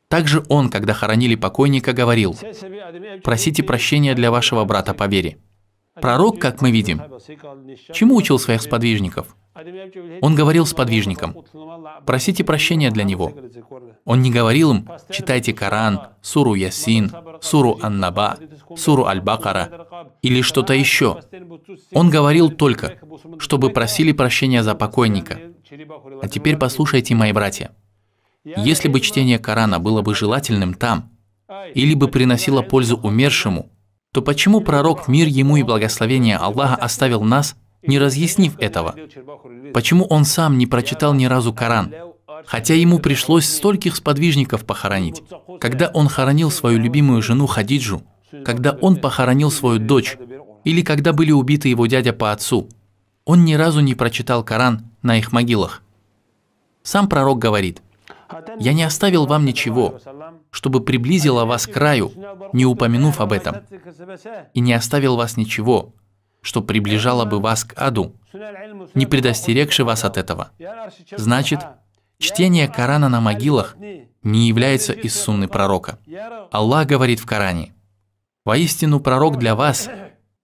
Speaker 2: Также он, когда хоронили покойника, говорил, «Просите прощения для вашего брата по вере». Пророк, как мы видим, чему учил своих сподвижников? Он говорил с подвижником, просите прощения для него. Он не говорил им, читайте Коран, Суру Ясин, Суру Аннаба, Суру Аль-Бакара или что-то еще. Он говорил только, чтобы просили прощения за покойника. А теперь послушайте, мои братья. Если бы чтение Корана было бы желательным там, или бы приносило пользу умершему, то почему пророк, мир ему и благословение Аллаха, оставил нас не разъяснив этого? Почему он сам не прочитал ни разу Коран, хотя ему пришлось стольких сподвижников похоронить? Когда он хоронил свою любимую жену Хадиджу, когда он похоронил свою дочь, или когда были убиты его дядя по отцу, он ни разу не прочитал Коран на их могилах. Сам пророк говорит, «Я не оставил вам ничего, чтобы приблизило вас к краю, не упомянув об этом, и не оставил вас ничего, что приближало бы вас к аду, не предостерегши вас от этого. Значит, чтение Корана на могилах не является из сунны пророка. Аллах говорит в Коране, «Воистину пророк для вас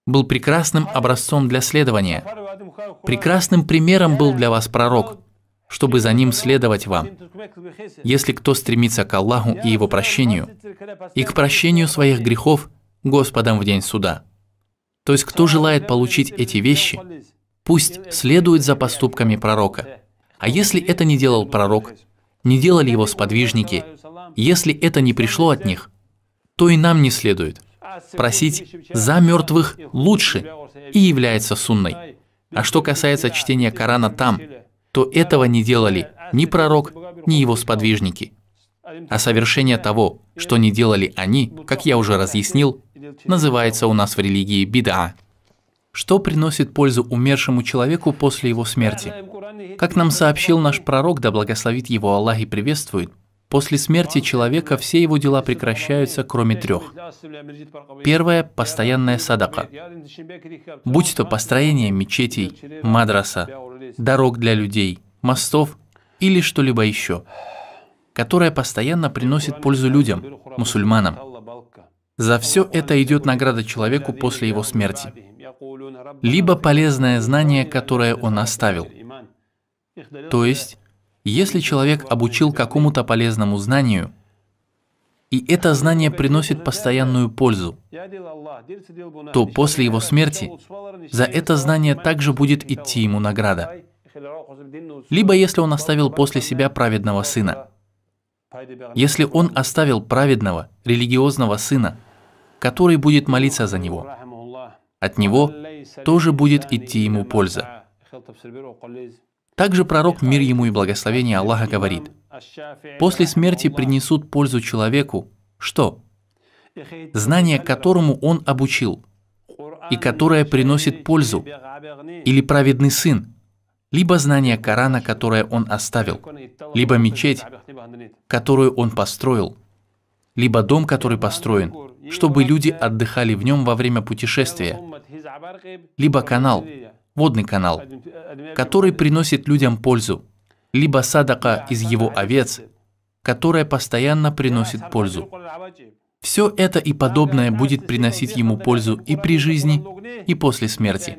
Speaker 2: был прекрасным образцом для следования. Прекрасным примером был для вас пророк, чтобы за ним следовать вам. Если кто стремится к Аллаху и его прощению, и к прощению своих грехов Господом в день суда». То есть кто желает получить эти вещи, пусть следует за поступками пророка. А если это не делал пророк, не делали его сподвижники, если это не пришло от них, то и нам не следует. Просить за мертвых лучше и является сунной. А что касается чтения Корана там, то этого не делали ни пророк, ни его сподвижники. А совершение того, что не делали они, как я уже разъяснил, называется у нас в религии беда, Что приносит пользу умершему человеку после его смерти? Как нам сообщил наш пророк, да благословит его Аллах и приветствует, после смерти человека все его дела прекращаются, кроме трех. Первое – постоянная садака. Будь то построение мечетей, мадраса, дорог для людей, мостов или что-либо еще, которое постоянно приносит пользу людям, мусульманам. За все это идет награда человеку после его смерти. Либо полезное знание, которое он оставил. То есть, если человек обучил какому-то полезному знанию, и это знание приносит постоянную пользу, то после его смерти за это знание также будет идти ему награда. Либо если он оставил после себя праведного сына. Если он оставил праведного, религиозного сына, который будет молиться за него. От него тоже будет идти ему польза. Также пророк, мир ему и благословение Аллаха, говорит, «После смерти принесут пользу человеку, что? Знание, которому он обучил, и которое приносит пользу, или праведный сын, либо знание Корана, которое он оставил, либо мечеть, которую он построил, либо дом, который построен, чтобы люди отдыхали в нем во время путешествия, либо канал, водный канал, который приносит людям пользу, либо садака из его овец, которая постоянно приносит пользу. Все это и подобное будет приносить ему пользу и при жизни, и после смерти.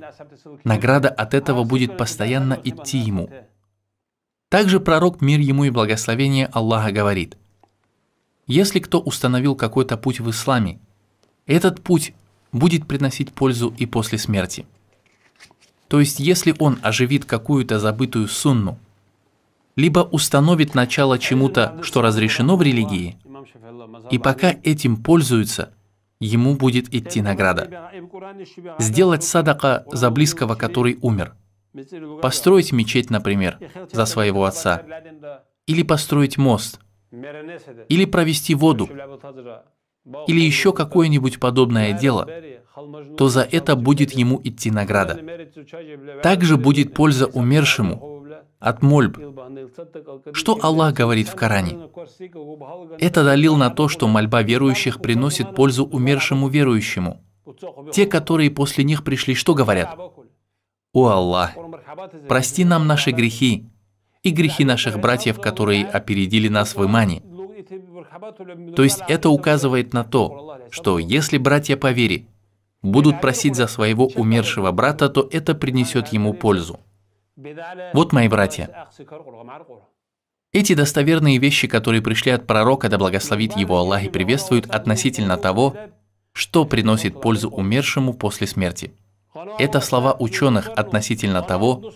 Speaker 2: Награда от этого будет постоянно идти ему. Также пророк, мир ему и благословение Аллаха, говорит – если кто установил какой-то путь в исламе, этот путь будет приносить пользу и после смерти. То есть если он оживит какую-то забытую сунну, либо установит начало чему-то, что разрешено в религии, и пока этим пользуются, ему будет идти награда. Сделать садака за близкого, который умер. Построить мечеть, например, за своего отца. Или построить мост – или провести воду, или еще какое-нибудь подобное дело, то за это будет ему идти награда. Также будет польза умершему от мольб. Что Аллах говорит в Коране? Это далил на то, что мольба верующих приносит пользу умершему верующему. Те, которые после них пришли, что говорят? «О Аллах, прости нам наши грехи, и грехи наших братьев, которые опередили нас в имане. То есть это указывает на то, что если братья по вере будут просить за своего умершего брата, то это принесет ему пользу. Вот мои братья. Эти достоверные вещи, которые пришли от пророка, да благословит его Аллах и приветствует относительно того, что приносит пользу умершему после смерти. Это слова ученых относительно того,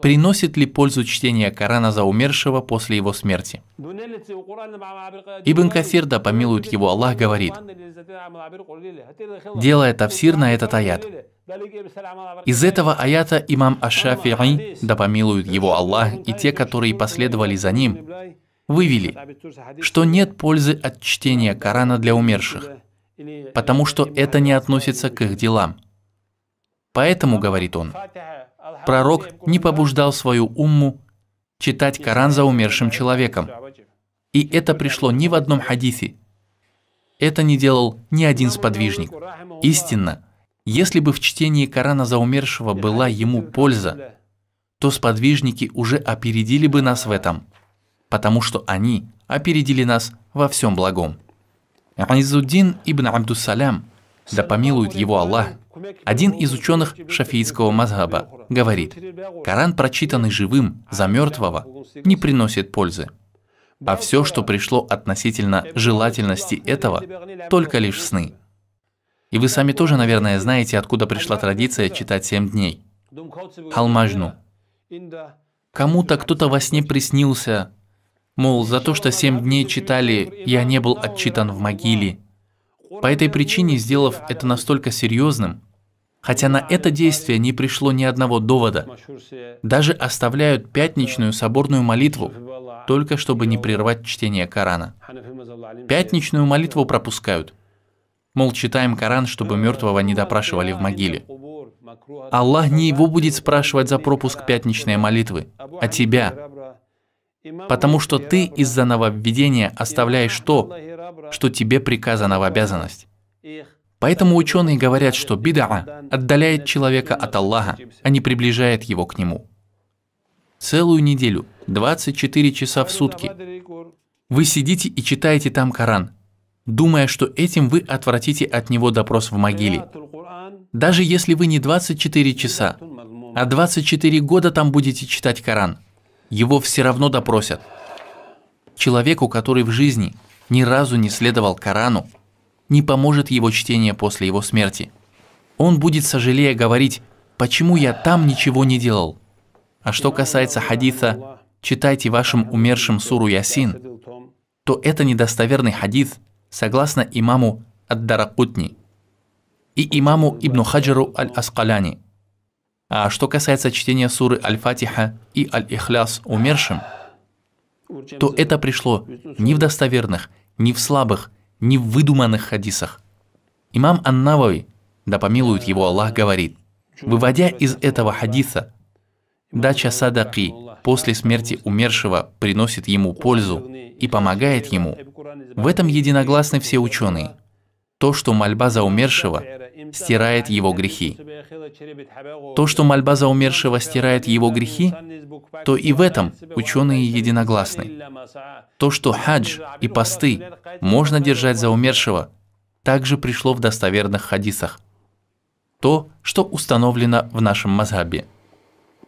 Speaker 2: приносит ли пользу чтение Корана за умершего после его смерти. Ибн Касир, да помилует его Аллах, говорит, делая тафсир на этот аят. Из этого аята имам Ашафи'и, да помилует его Аллах, и те, которые последовали за ним, вывели, что нет пользы от чтения Корана для умерших, потому что это не относится к их делам. Поэтому, говорит он, пророк не побуждал свою умму читать Коран за умершим человеком. И это пришло ни в одном хадисе. Это не делал ни один сподвижник. Истинно, если бы в чтении Корана за умершего была ему польза, то сподвижники уже опередили бы нас в этом, потому что они опередили нас во всем благом. Анизуддин ибн Абдуссалям, да помилует его Аллах, один из ученых шафийского мазхаба говорит, Коран, прочитанный живым за мертвого, не приносит пользы. А все, что пришло относительно желательности этого, только лишь сны. И вы сами тоже, наверное, знаете, откуда пришла традиция читать семь дней. Халмажну. Кому-то кто-то во сне приснился, мол, за то, что семь дней читали, я не был отчитан в могиле, по этой причине, сделав это настолько серьезным, хотя на это действие не пришло ни одного довода, даже оставляют пятничную соборную молитву, только чтобы не прервать чтение Корана. Пятничную молитву пропускают. Мол, читаем Коран, чтобы мертвого не допрашивали в могиле. Аллах не его будет спрашивать за пропуск пятничной молитвы, а тебя. Потому что ты из-за нововведения оставляешь то, что тебе приказано в обязанность. Поэтому ученые говорят, что бидаа отдаляет человека от Аллаха, а не приближает его к нему. Целую неделю, 24 часа в сутки, вы сидите и читаете там Коран, думая, что этим вы отвратите от него допрос в могиле. Даже если вы не 24 часа, а 24 года там будете читать Коран, его все равно допросят. Человеку, который в жизни ни разу не следовал Корану, не поможет его чтение после его смерти. Он будет сожалея говорить, почему я там ничего не делал. А что касается хадиса «читайте вашим умершим суру Ясин», то это недостоверный хадис, согласно имаму Ад-Даракутни и имаму Ибн Хаджару Аль-Аскаляни. А что касается чтения суры Аль-Фатиха и Аль-Ихляс умершим – то это пришло не в достоверных, не в слабых, не в выдуманных хадисах. Имам Аннавави, да помилует его Аллах, говорит, выводя из этого хадиса, дача садаки после смерти умершего приносит ему пользу и помогает ему. В этом единогласны все ученые – то, что мольба за умершего стирает его грехи. То, что мольба за умершего стирает его грехи, то и в этом ученые единогласны. То, что хадж и посты можно держать за умершего, также пришло в достоверных хадисах. То, что установлено в нашем мазхабе.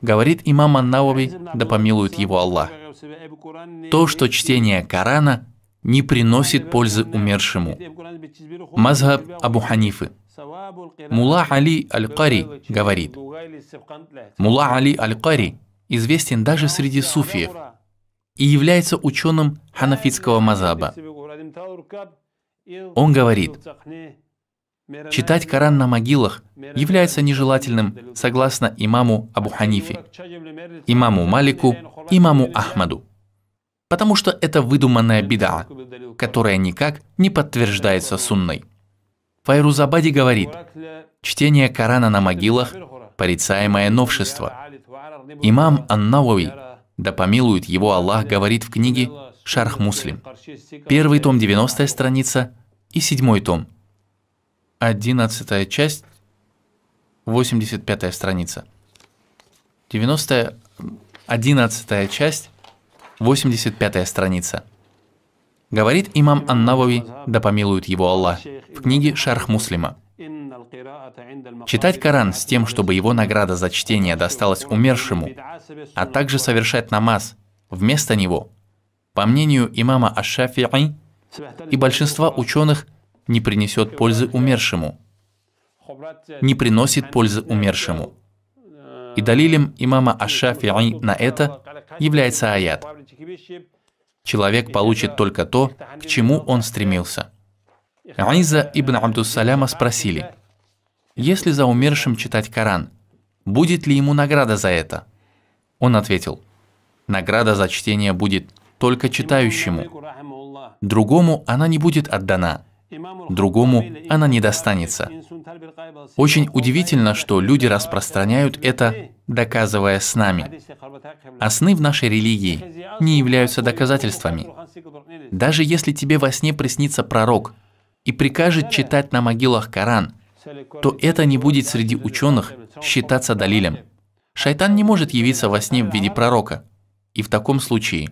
Speaker 2: Говорит имам Аннауби, да помилует его Аллах. То, что чтение Корана не приносит пользы умершему. Мазхаб Абу Ханифы. Мула Али Аль-Кари говорит, Мула Али Аль-Кари известен даже среди суфиев и является ученым ханафитского мазаба. Он говорит, читать Коран на могилах является нежелательным согласно имаму Абу Ханифе, имаму Малику, имаму Ахмаду потому что это выдуманная беда, которая никак не подтверждается сунной. Файрузабади говорит, чтение Корана на могилах – порицаемое новшество. Имам Аннауи, да помилует его Аллах, говорит в книге «Шарх Муслим», первый том 90 страница и седьмой том, 11 часть, 85 страница. 90 11 часть, 85 страница. Говорит имам Аннавави, да помилует его Аллах, в книге «Шарх Муслима». Читать Коран с тем, чтобы его награда за чтение досталась умершему, а также совершать намаз вместо него, по мнению имама аш-Шафии и большинства ученых, не принесет пользы умершему. Не приносит пользы умершему. И далилем имама аш Ашафии на это является аят. Человек получит только то, к чему он стремился. Аиза ибн Абдуссаляма спросили, «Если за умершим читать Коран, будет ли ему награда за это?» Он ответил, «Награда за чтение будет только читающему. Другому она не будет отдана, другому она не достанется. Очень удивительно, что люди распространяют это, доказывая с нами. А сны в нашей религии не являются доказательствами. Даже если тебе во сне приснится пророк и прикажет читать на могилах Коран, то это не будет среди ученых считаться далилем. Шайтан не может явиться во сне в виде пророка. И в таком случае,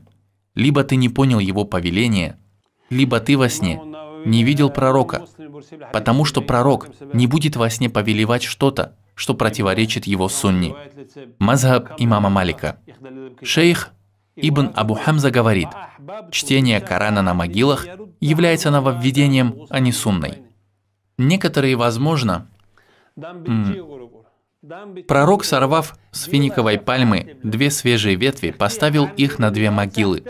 Speaker 2: либо ты не понял его повеление, либо ты во сне не видел пророка, потому что пророк не будет во сне повелевать что-то, что противоречит его сунни. Мазхаб имама Малика. Шейх Ибн Абу Хамза говорит, чтение Корана на могилах является нововведением, а не сунной. Некоторые, возможно, Пророк, сорвав с финиковой пальмы две свежие ветви, поставил их на две могилы,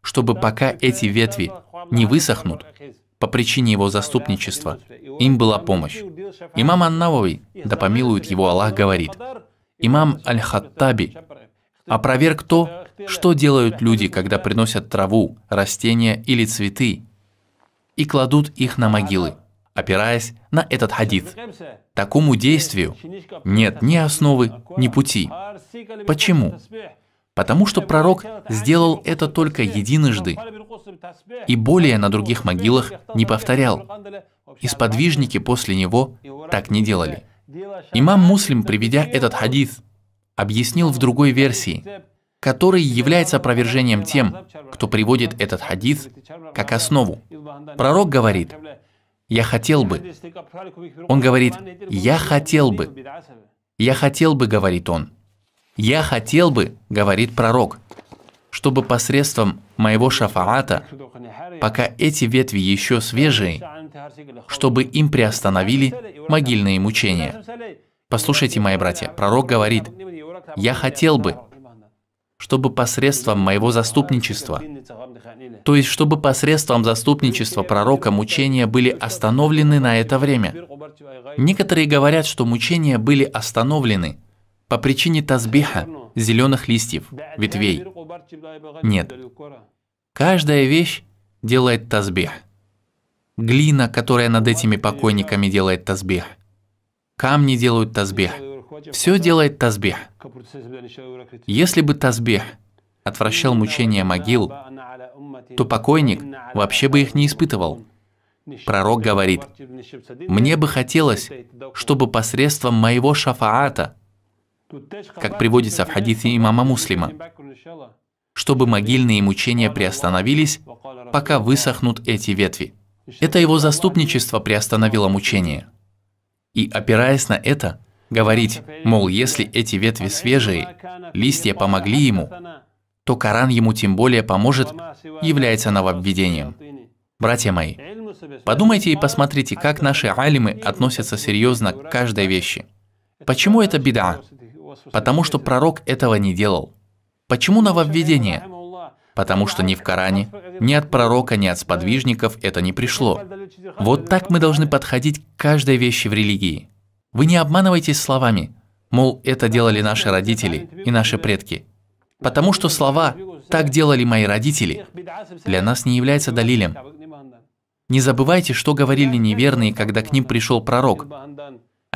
Speaker 2: чтобы пока эти ветви не высохнут, по причине его заступничества. Им была помощь. Имам Ан-Навави, да помилует его Аллах, говорит, имам Аль-Хаттаби опроверг то, что делают люди, когда приносят траву, растения или цветы и кладут их на могилы, опираясь на этот хадит. Такому действию нет ни основы, ни пути. Почему? Потому что пророк сделал это только единожды и более на других могилах не повторял. И сподвижники после него так не делали. Имам Муслим, приведя этот хадис, объяснил в другой версии, который является опровержением тем, кто приводит этот хадис как основу. Пророк говорит, «Я хотел бы». Он говорит, «Я хотел бы». «Я хотел бы», говорит он. «Я хотел бы, — говорит пророк, — чтобы посредством моего шафаата, пока эти ветви еще свежие, чтобы им приостановили могильные мучения». Послушайте, мои братья, пророк говорит, «Я хотел бы, чтобы посредством моего заступничества, то есть чтобы посредством заступничества пророка мучения были остановлены на это время. Некоторые говорят, что мучения были остановлены по причине тазбиха, зеленых листьев, ветвей. Нет. Каждая вещь делает тазбих. Глина, которая над этими покойниками делает тазбих. Камни делают тазбих. Все делает тазбих. Если бы тазбих отвращал мучения могил, то покойник вообще бы их не испытывал. Пророк говорит, «Мне бы хотелось, чтобы посредством моего шафаата как приводится в хадисе имама Муслима, чтобы могильные мучения приостановились, пока высохнут эти ветви. Это его заступничество приостановило мучение. И опираясь на это, говорить, мол, если эти ветви свежие, листья помогли ему, то Коран ему тем более поможет, является нововведением. Братья мои, подумайте и посмотрите, как наши алимы относятся серьезно к каждой вещи. Почему это беда? Потому что пророк этого не делал. Почему нововведение? Потому что ни в Коране, ни от пророка, ни от сподвижников это не пришло. Вот так мы должны подходить к каждой вещи в религии. Вы не обманывайтесь словами, мол, это делали наши родители и наши предки. Потому что слова «так делали мои родители» для нас не является далилем. Не забывайте, что говорили неверные, когда к ним пришел пророк.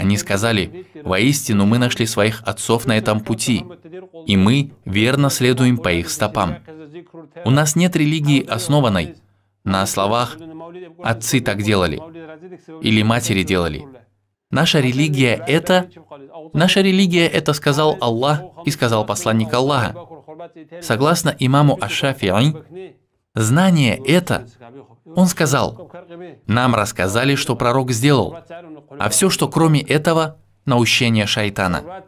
Speaker 2: Они сказали, «Воистину мы нашли своих отцов на этом пути, и мы верно следуем по их стопам. У нас нет религии, основанной на словах «отцы так делали» или «матери делали». Наша религия это... Наша религия это сказал Аллах и сказал посланник Аллаха. Согласно имаму Ашафии, Знание это, он сказал, нам рассказали, что пророк сделал, а все, что кроме этого, наущение шайтана.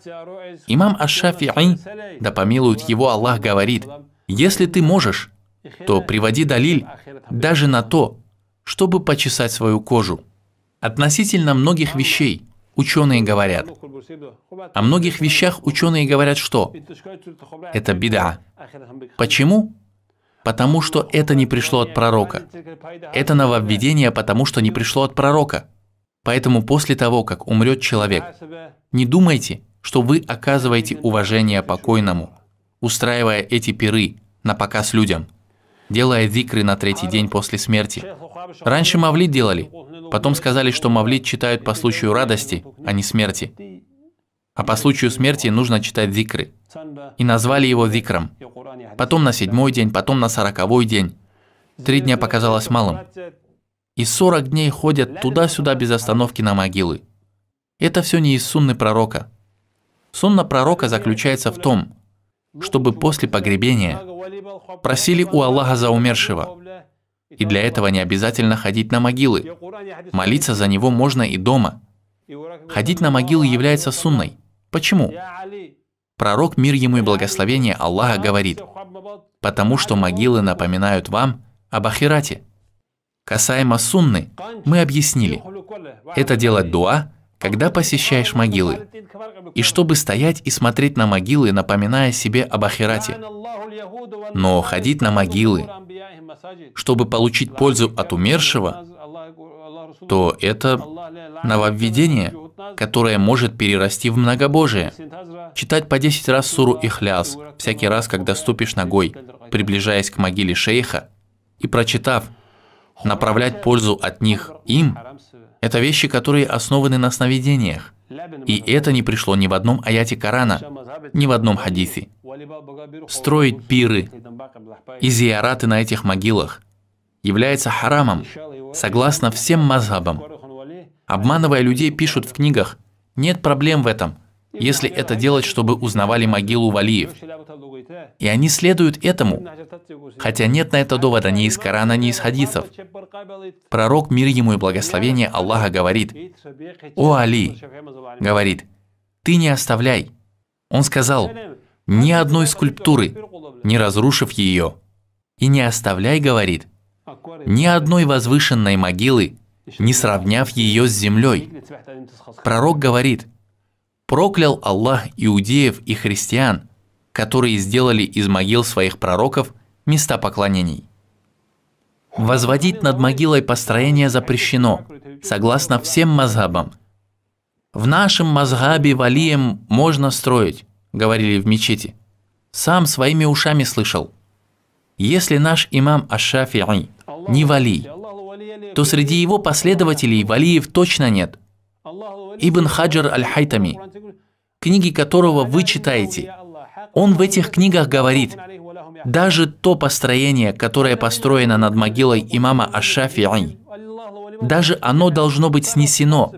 Speaker 2: Имам Аш-Шафи'и, да помилует его Аллах, говорит, если ты можешь, то приводи далиль даже на то, чтобы почесать свою кожу. Относительно многих вещей ученые говорят. О многих вещах ученые говорят что? Это беда. Почему? потому что это не пришло от пророка. Это нововведение, потому что не пришло от пророка. Поэтому после того, как умрет человек, не думайте, что вы оказываете уважение покойному, устраивая эти пиры на показ людям, делая дикры на третий день после смерти. Раньше мавлит делали, потом сказали, что мавлит читают по случаю радости, а не смерти. А по случаю смерти нужно читать зикры. И назвали его зикром. Потом на седьмой день, потом на сороковой день. Три дня показалось малым. И сорок дней ходят туда-сюда без остановки на могилы. Это все не из сунны пророка. Сунна пророка заключается в том, чтобы после погребения просили у Аллаха за умершего. И для этого не обязательно ходить на могилы. Молиться за него можно и дома. Ходить на могилы является сунной. Почему? Пророк, мир ему и благословение Аллаха, говорит, «Потому что могилы напоминают вам об Ахирате». Касаемо сунны, мы объяснили, это делать дуа, когда посещаешь могилы, и чтобы стоять и смотреть на могилы, напоминая себе об Ахирате. Но ходить на могилы, чтобы получить пользу от умершего, то это нововведение – которое может перерасти в многобожие. Читать по 10 раз суру Ихляс, всякий раз, когда ступишь ногой, приближаясь к могиле шейха, и прочитав, направлять пользу от них им, это вещи, которые основаны на сновидениях. И это не пришло ни в одном аяте Корана, ни в одном хадисе. Строить пиры и зиараты на этих могилах является харамом, согласно всем мазабам. Обманывая людей, пишут в книгах. Нет проблем в этом, если это делать, чтобы узнавали могилу валиев. И они следуют этому, хотя нет на это довода ни из Корана, ни из хадисов. Пророк, мир ему и благословение Аллаха, говорит, «О Али!» говорит, «Ты не оставляй!» Он сказал, «Ни одной скульптуры, не разрушив ее!» И не оставляй, говорит, ни одной возвышенной могилы, не сравняв ее с землей. Пророк говорит, «Проклял Аллах иудеев и христиан, которые сделали из могил своих пророков места поклонений». Возводить над могилой построение запрещено, согласно всем мазхабам. «В нашем мазхабе валием можно строить», — говорили в мечети. «Сам своими ушами слышал». Если наш имам Ашафии не валий то среди его последователей валиев точно нет. Ибн Хаджар Аль-Хайтами, книги которого вы читаете, он в этих книгах говорит, даже то построение, которое построено над могилой имама Ашафии, даже оно должно быть снесено,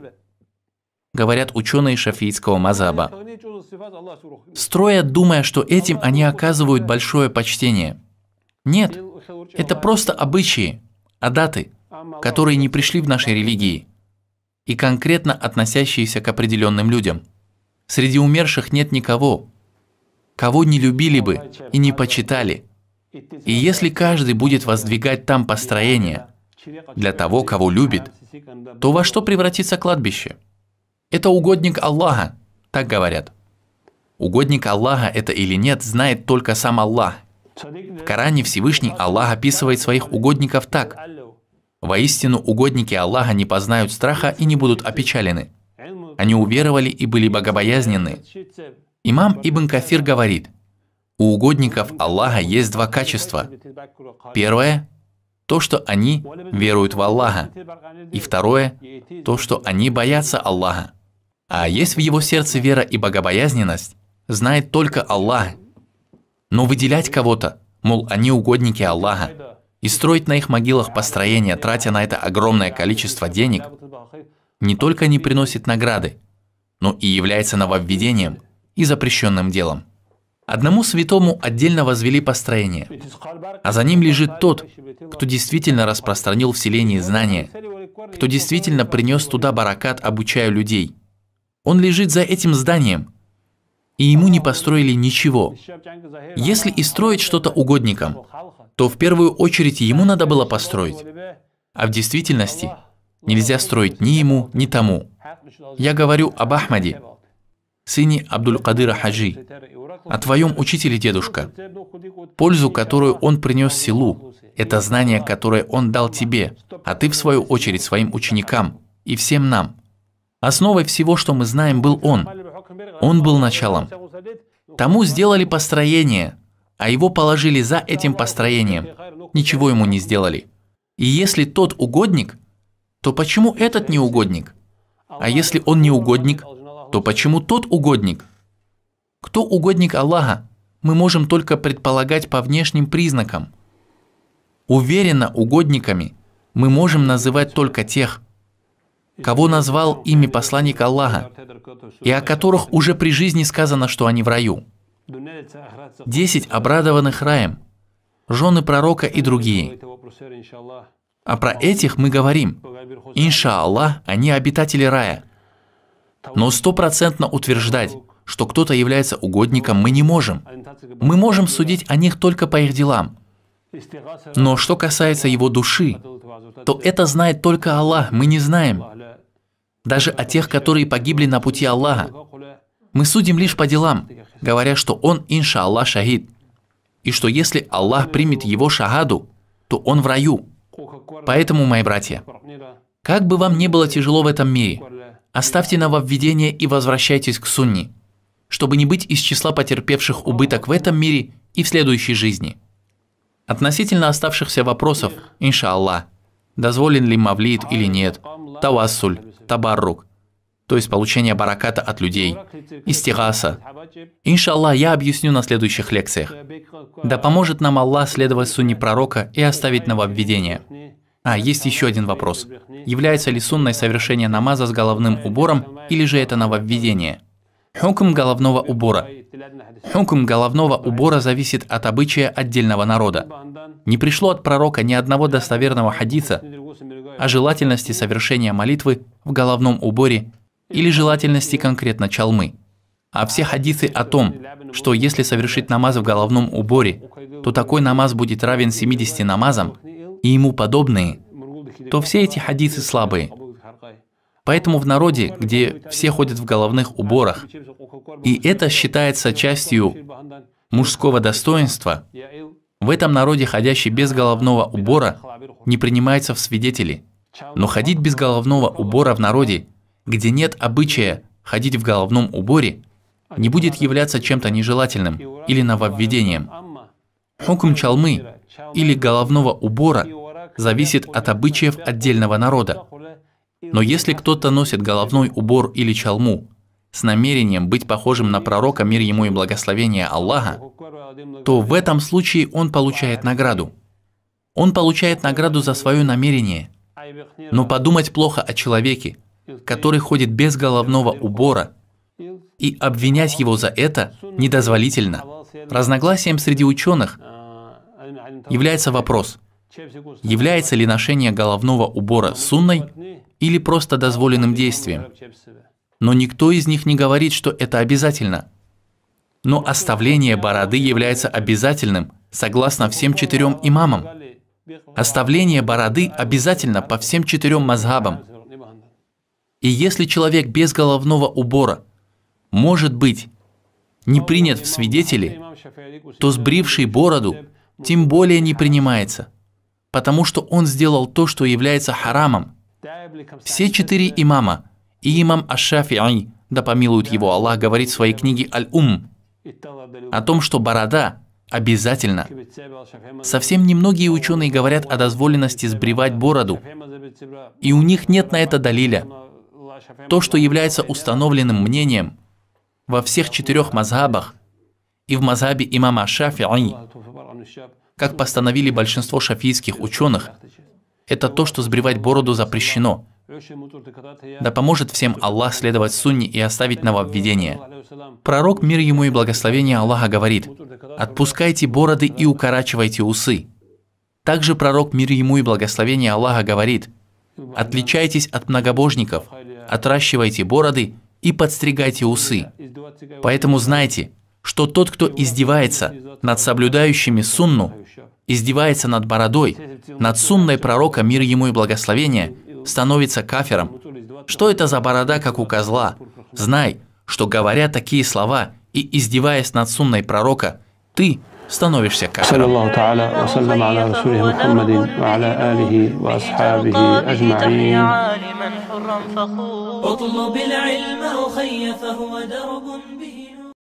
Speaker 2: говорят ученые шафийского мазаба. Строя, думая, что этим они оказывают большое почтение. Нет, это просто обычаи, адаты которые не пришли в нашей религии, и конкретно относящиеся к определенным людям. Среди умерших нет никого, кого не любили бы и не почитали. И если каждый будет воздвигать там построение для того, кого любит, то во что превратится кладбище? Это угодник Аллаха, так говорят. Угодник Аллаха это или нет, знает только сам Аллах. В Коране Всевышний Аллах описывает своих угодников так. Воистину, угодники Аллаха не познают страха и не будут опечалены. Они уверовали и были богобоязненны. Имам Ибн Кафир говорит, у угодников Аллаха есть два качества. Первое – то, что они веруют в Аллаха. И второе – то, что они боятся Аллаха. А есть в его сердце вера и богобоязненность, знает только Аллах. Но выделять кого-то, мол, они угодники Аллаха, и строить на их могилах построения, тратя на это огромное количество денег, не только не приносит награды, но и является нововведением и запрещенным делом. Одному святому отдельно возвели построение, а за ним лежит тот, кто действительно распространил в селении знания, кто действительно принес туда баракат, обучая людей. Он лежит за этим зданием, и ему не построили ничего. Если и строить что-то угодникам, то в первую очередь ему надо было построить. А в действительности нельзя строить ни ему, ни тому. Я говорю об Ахмаде, сыне Абдуль-Кадыра Хаджи, о твоем учителе, дедушка. Пользу, которую он принес селу, это знание, которое он дал тебе, а ты, в свою очередь, своим ученикам и всем нам – Основой всего, что мы знаем, был Он. Он был началом. Тому сделали построение, а его положили за этим построением. Ничего ему не сделали. И если тот угодник, то почему этот не угодник? А если он не угодник, то почему тот угодник? Кто угодник Аллаха? Мы можем только предполагать по внешним признакам. Уверенно угодниками мы можем называть только тех, кого назвал ими посланник Аллаха, и о которых уже при жизни сказано, что они в раю. Десять обрадованных раем, жены пророка и другие. А про этих мы говорим. Инша Аллах, они обитатели рая. Но стопроцентно утверждать, что кто-то является угодником, мы не можем. Мы можем судить о них только по их делам. Но что касается его души, то это знает только Аллах, мы не знаем. Даже о тех, которые погибли на пути Аллаха. Мы судим лишь по делам, говоря, что он, инша Аллах, шахид. И что если Аллах примет его шагаду, то он в раю. Поэтому, мои братья, как бы вам ни было тяжело в этом мире, оставьте нововведение и возвращайтесь к сунни, чтобы не быть из числа потерпевших убыток в этом мире и в следующей жизни. Относительно оставшихся вопросов, инша Аллах, дозволен ли мавлит или нет, тавассуль, табаррук, то есть получение бараката от людей, истигаса. Иншаллах, я объясню на следующих лекциях. Да поможет нам Аллах следовать сунне пророка и оставить нововведение. А, есть еще один вопрос. Является ли сунной совершение намаза с головным убором или же это нововведение? Хукм головного убора. Хукм головного убора зависит от обычая отдельного народа. Не пришло от пророка ни одного достоверного хадиса о желательности совершения молитвы в головном уборе или желательности конкретно чалмы. А все хадисы о том, что если совершить намаз в головном уборе, то такой намаз будет равен 70 намазам и ему подобные, то все эти хадисы слабые – Поэтому в народе, где все ходят в головных уборах, и это считается частью мужского достоинства, в этом народе, ходящий без головного убора, не принимается в свидетели. Но ходить без головного убора в народе, где нет обычая ходить в головном уборе, не будет являться чем-то нежелательным или нововведением. Хукм чалмы или головного убора зависит от обычаев отдельного народа. Но если кто-то носит головной убор или чалму, с намерением быть похожим на пророка, мир ему и благословение Аллаха, то в этом случае он получает награду. Он получает награду за свое намерение. Но подумать плохо о человеке, который ходит без головного убора, и обвинять его за это недозволительно. Разногласием среди ученых является вопрос, является ли ношение головного убора сунной или просто дозволенным действием. Но никто из них не говорит, что это обязательно. Но оставление бороды является обязательным, согласно всем четырем имамам. Оставление бороды обязательно по всем четырем мазгабам. И если человек без головного убора может быть не принят в свидетели, то сбривший бороду тем более не принимается, потому что он сделал то, что является харамом, все четыре имама, и имам Ашафи'и, да помилует его Аллах, говорит в своей книге Аль-Ум о том, что борода обязательно. Совсем немногие ученые говорят о дозволенности сбривать бороду, и у них нет на это далиля. То, что является установленным мнением во всех четырех мазхабах и в мазхабе имама Шафи'и, как постановили большинство шафийских ученых, это то, что сбривать бороду запрещено. Да поможет всем Аллах следовать сунне и оставить нововведение. Пророк, мир ему и благословение Аллаха, говорит, «Отпускайте бороды и укорачивайте усы». Также пророк, мир ему и благословение Аллаха, говорит, «Отличайтесь от многобожников, отращивайте бороды и подстригайте усы». Поэтому знайте, что тот, кто издевается над соблюдающими сунну, издевается над бородой, над сунной пророка, мир ему и благословение, становится кафером. Что это за борода, как у козла? Знай, что говоря такие слова и издеваясь над сунной пророка, ты становишься кафером.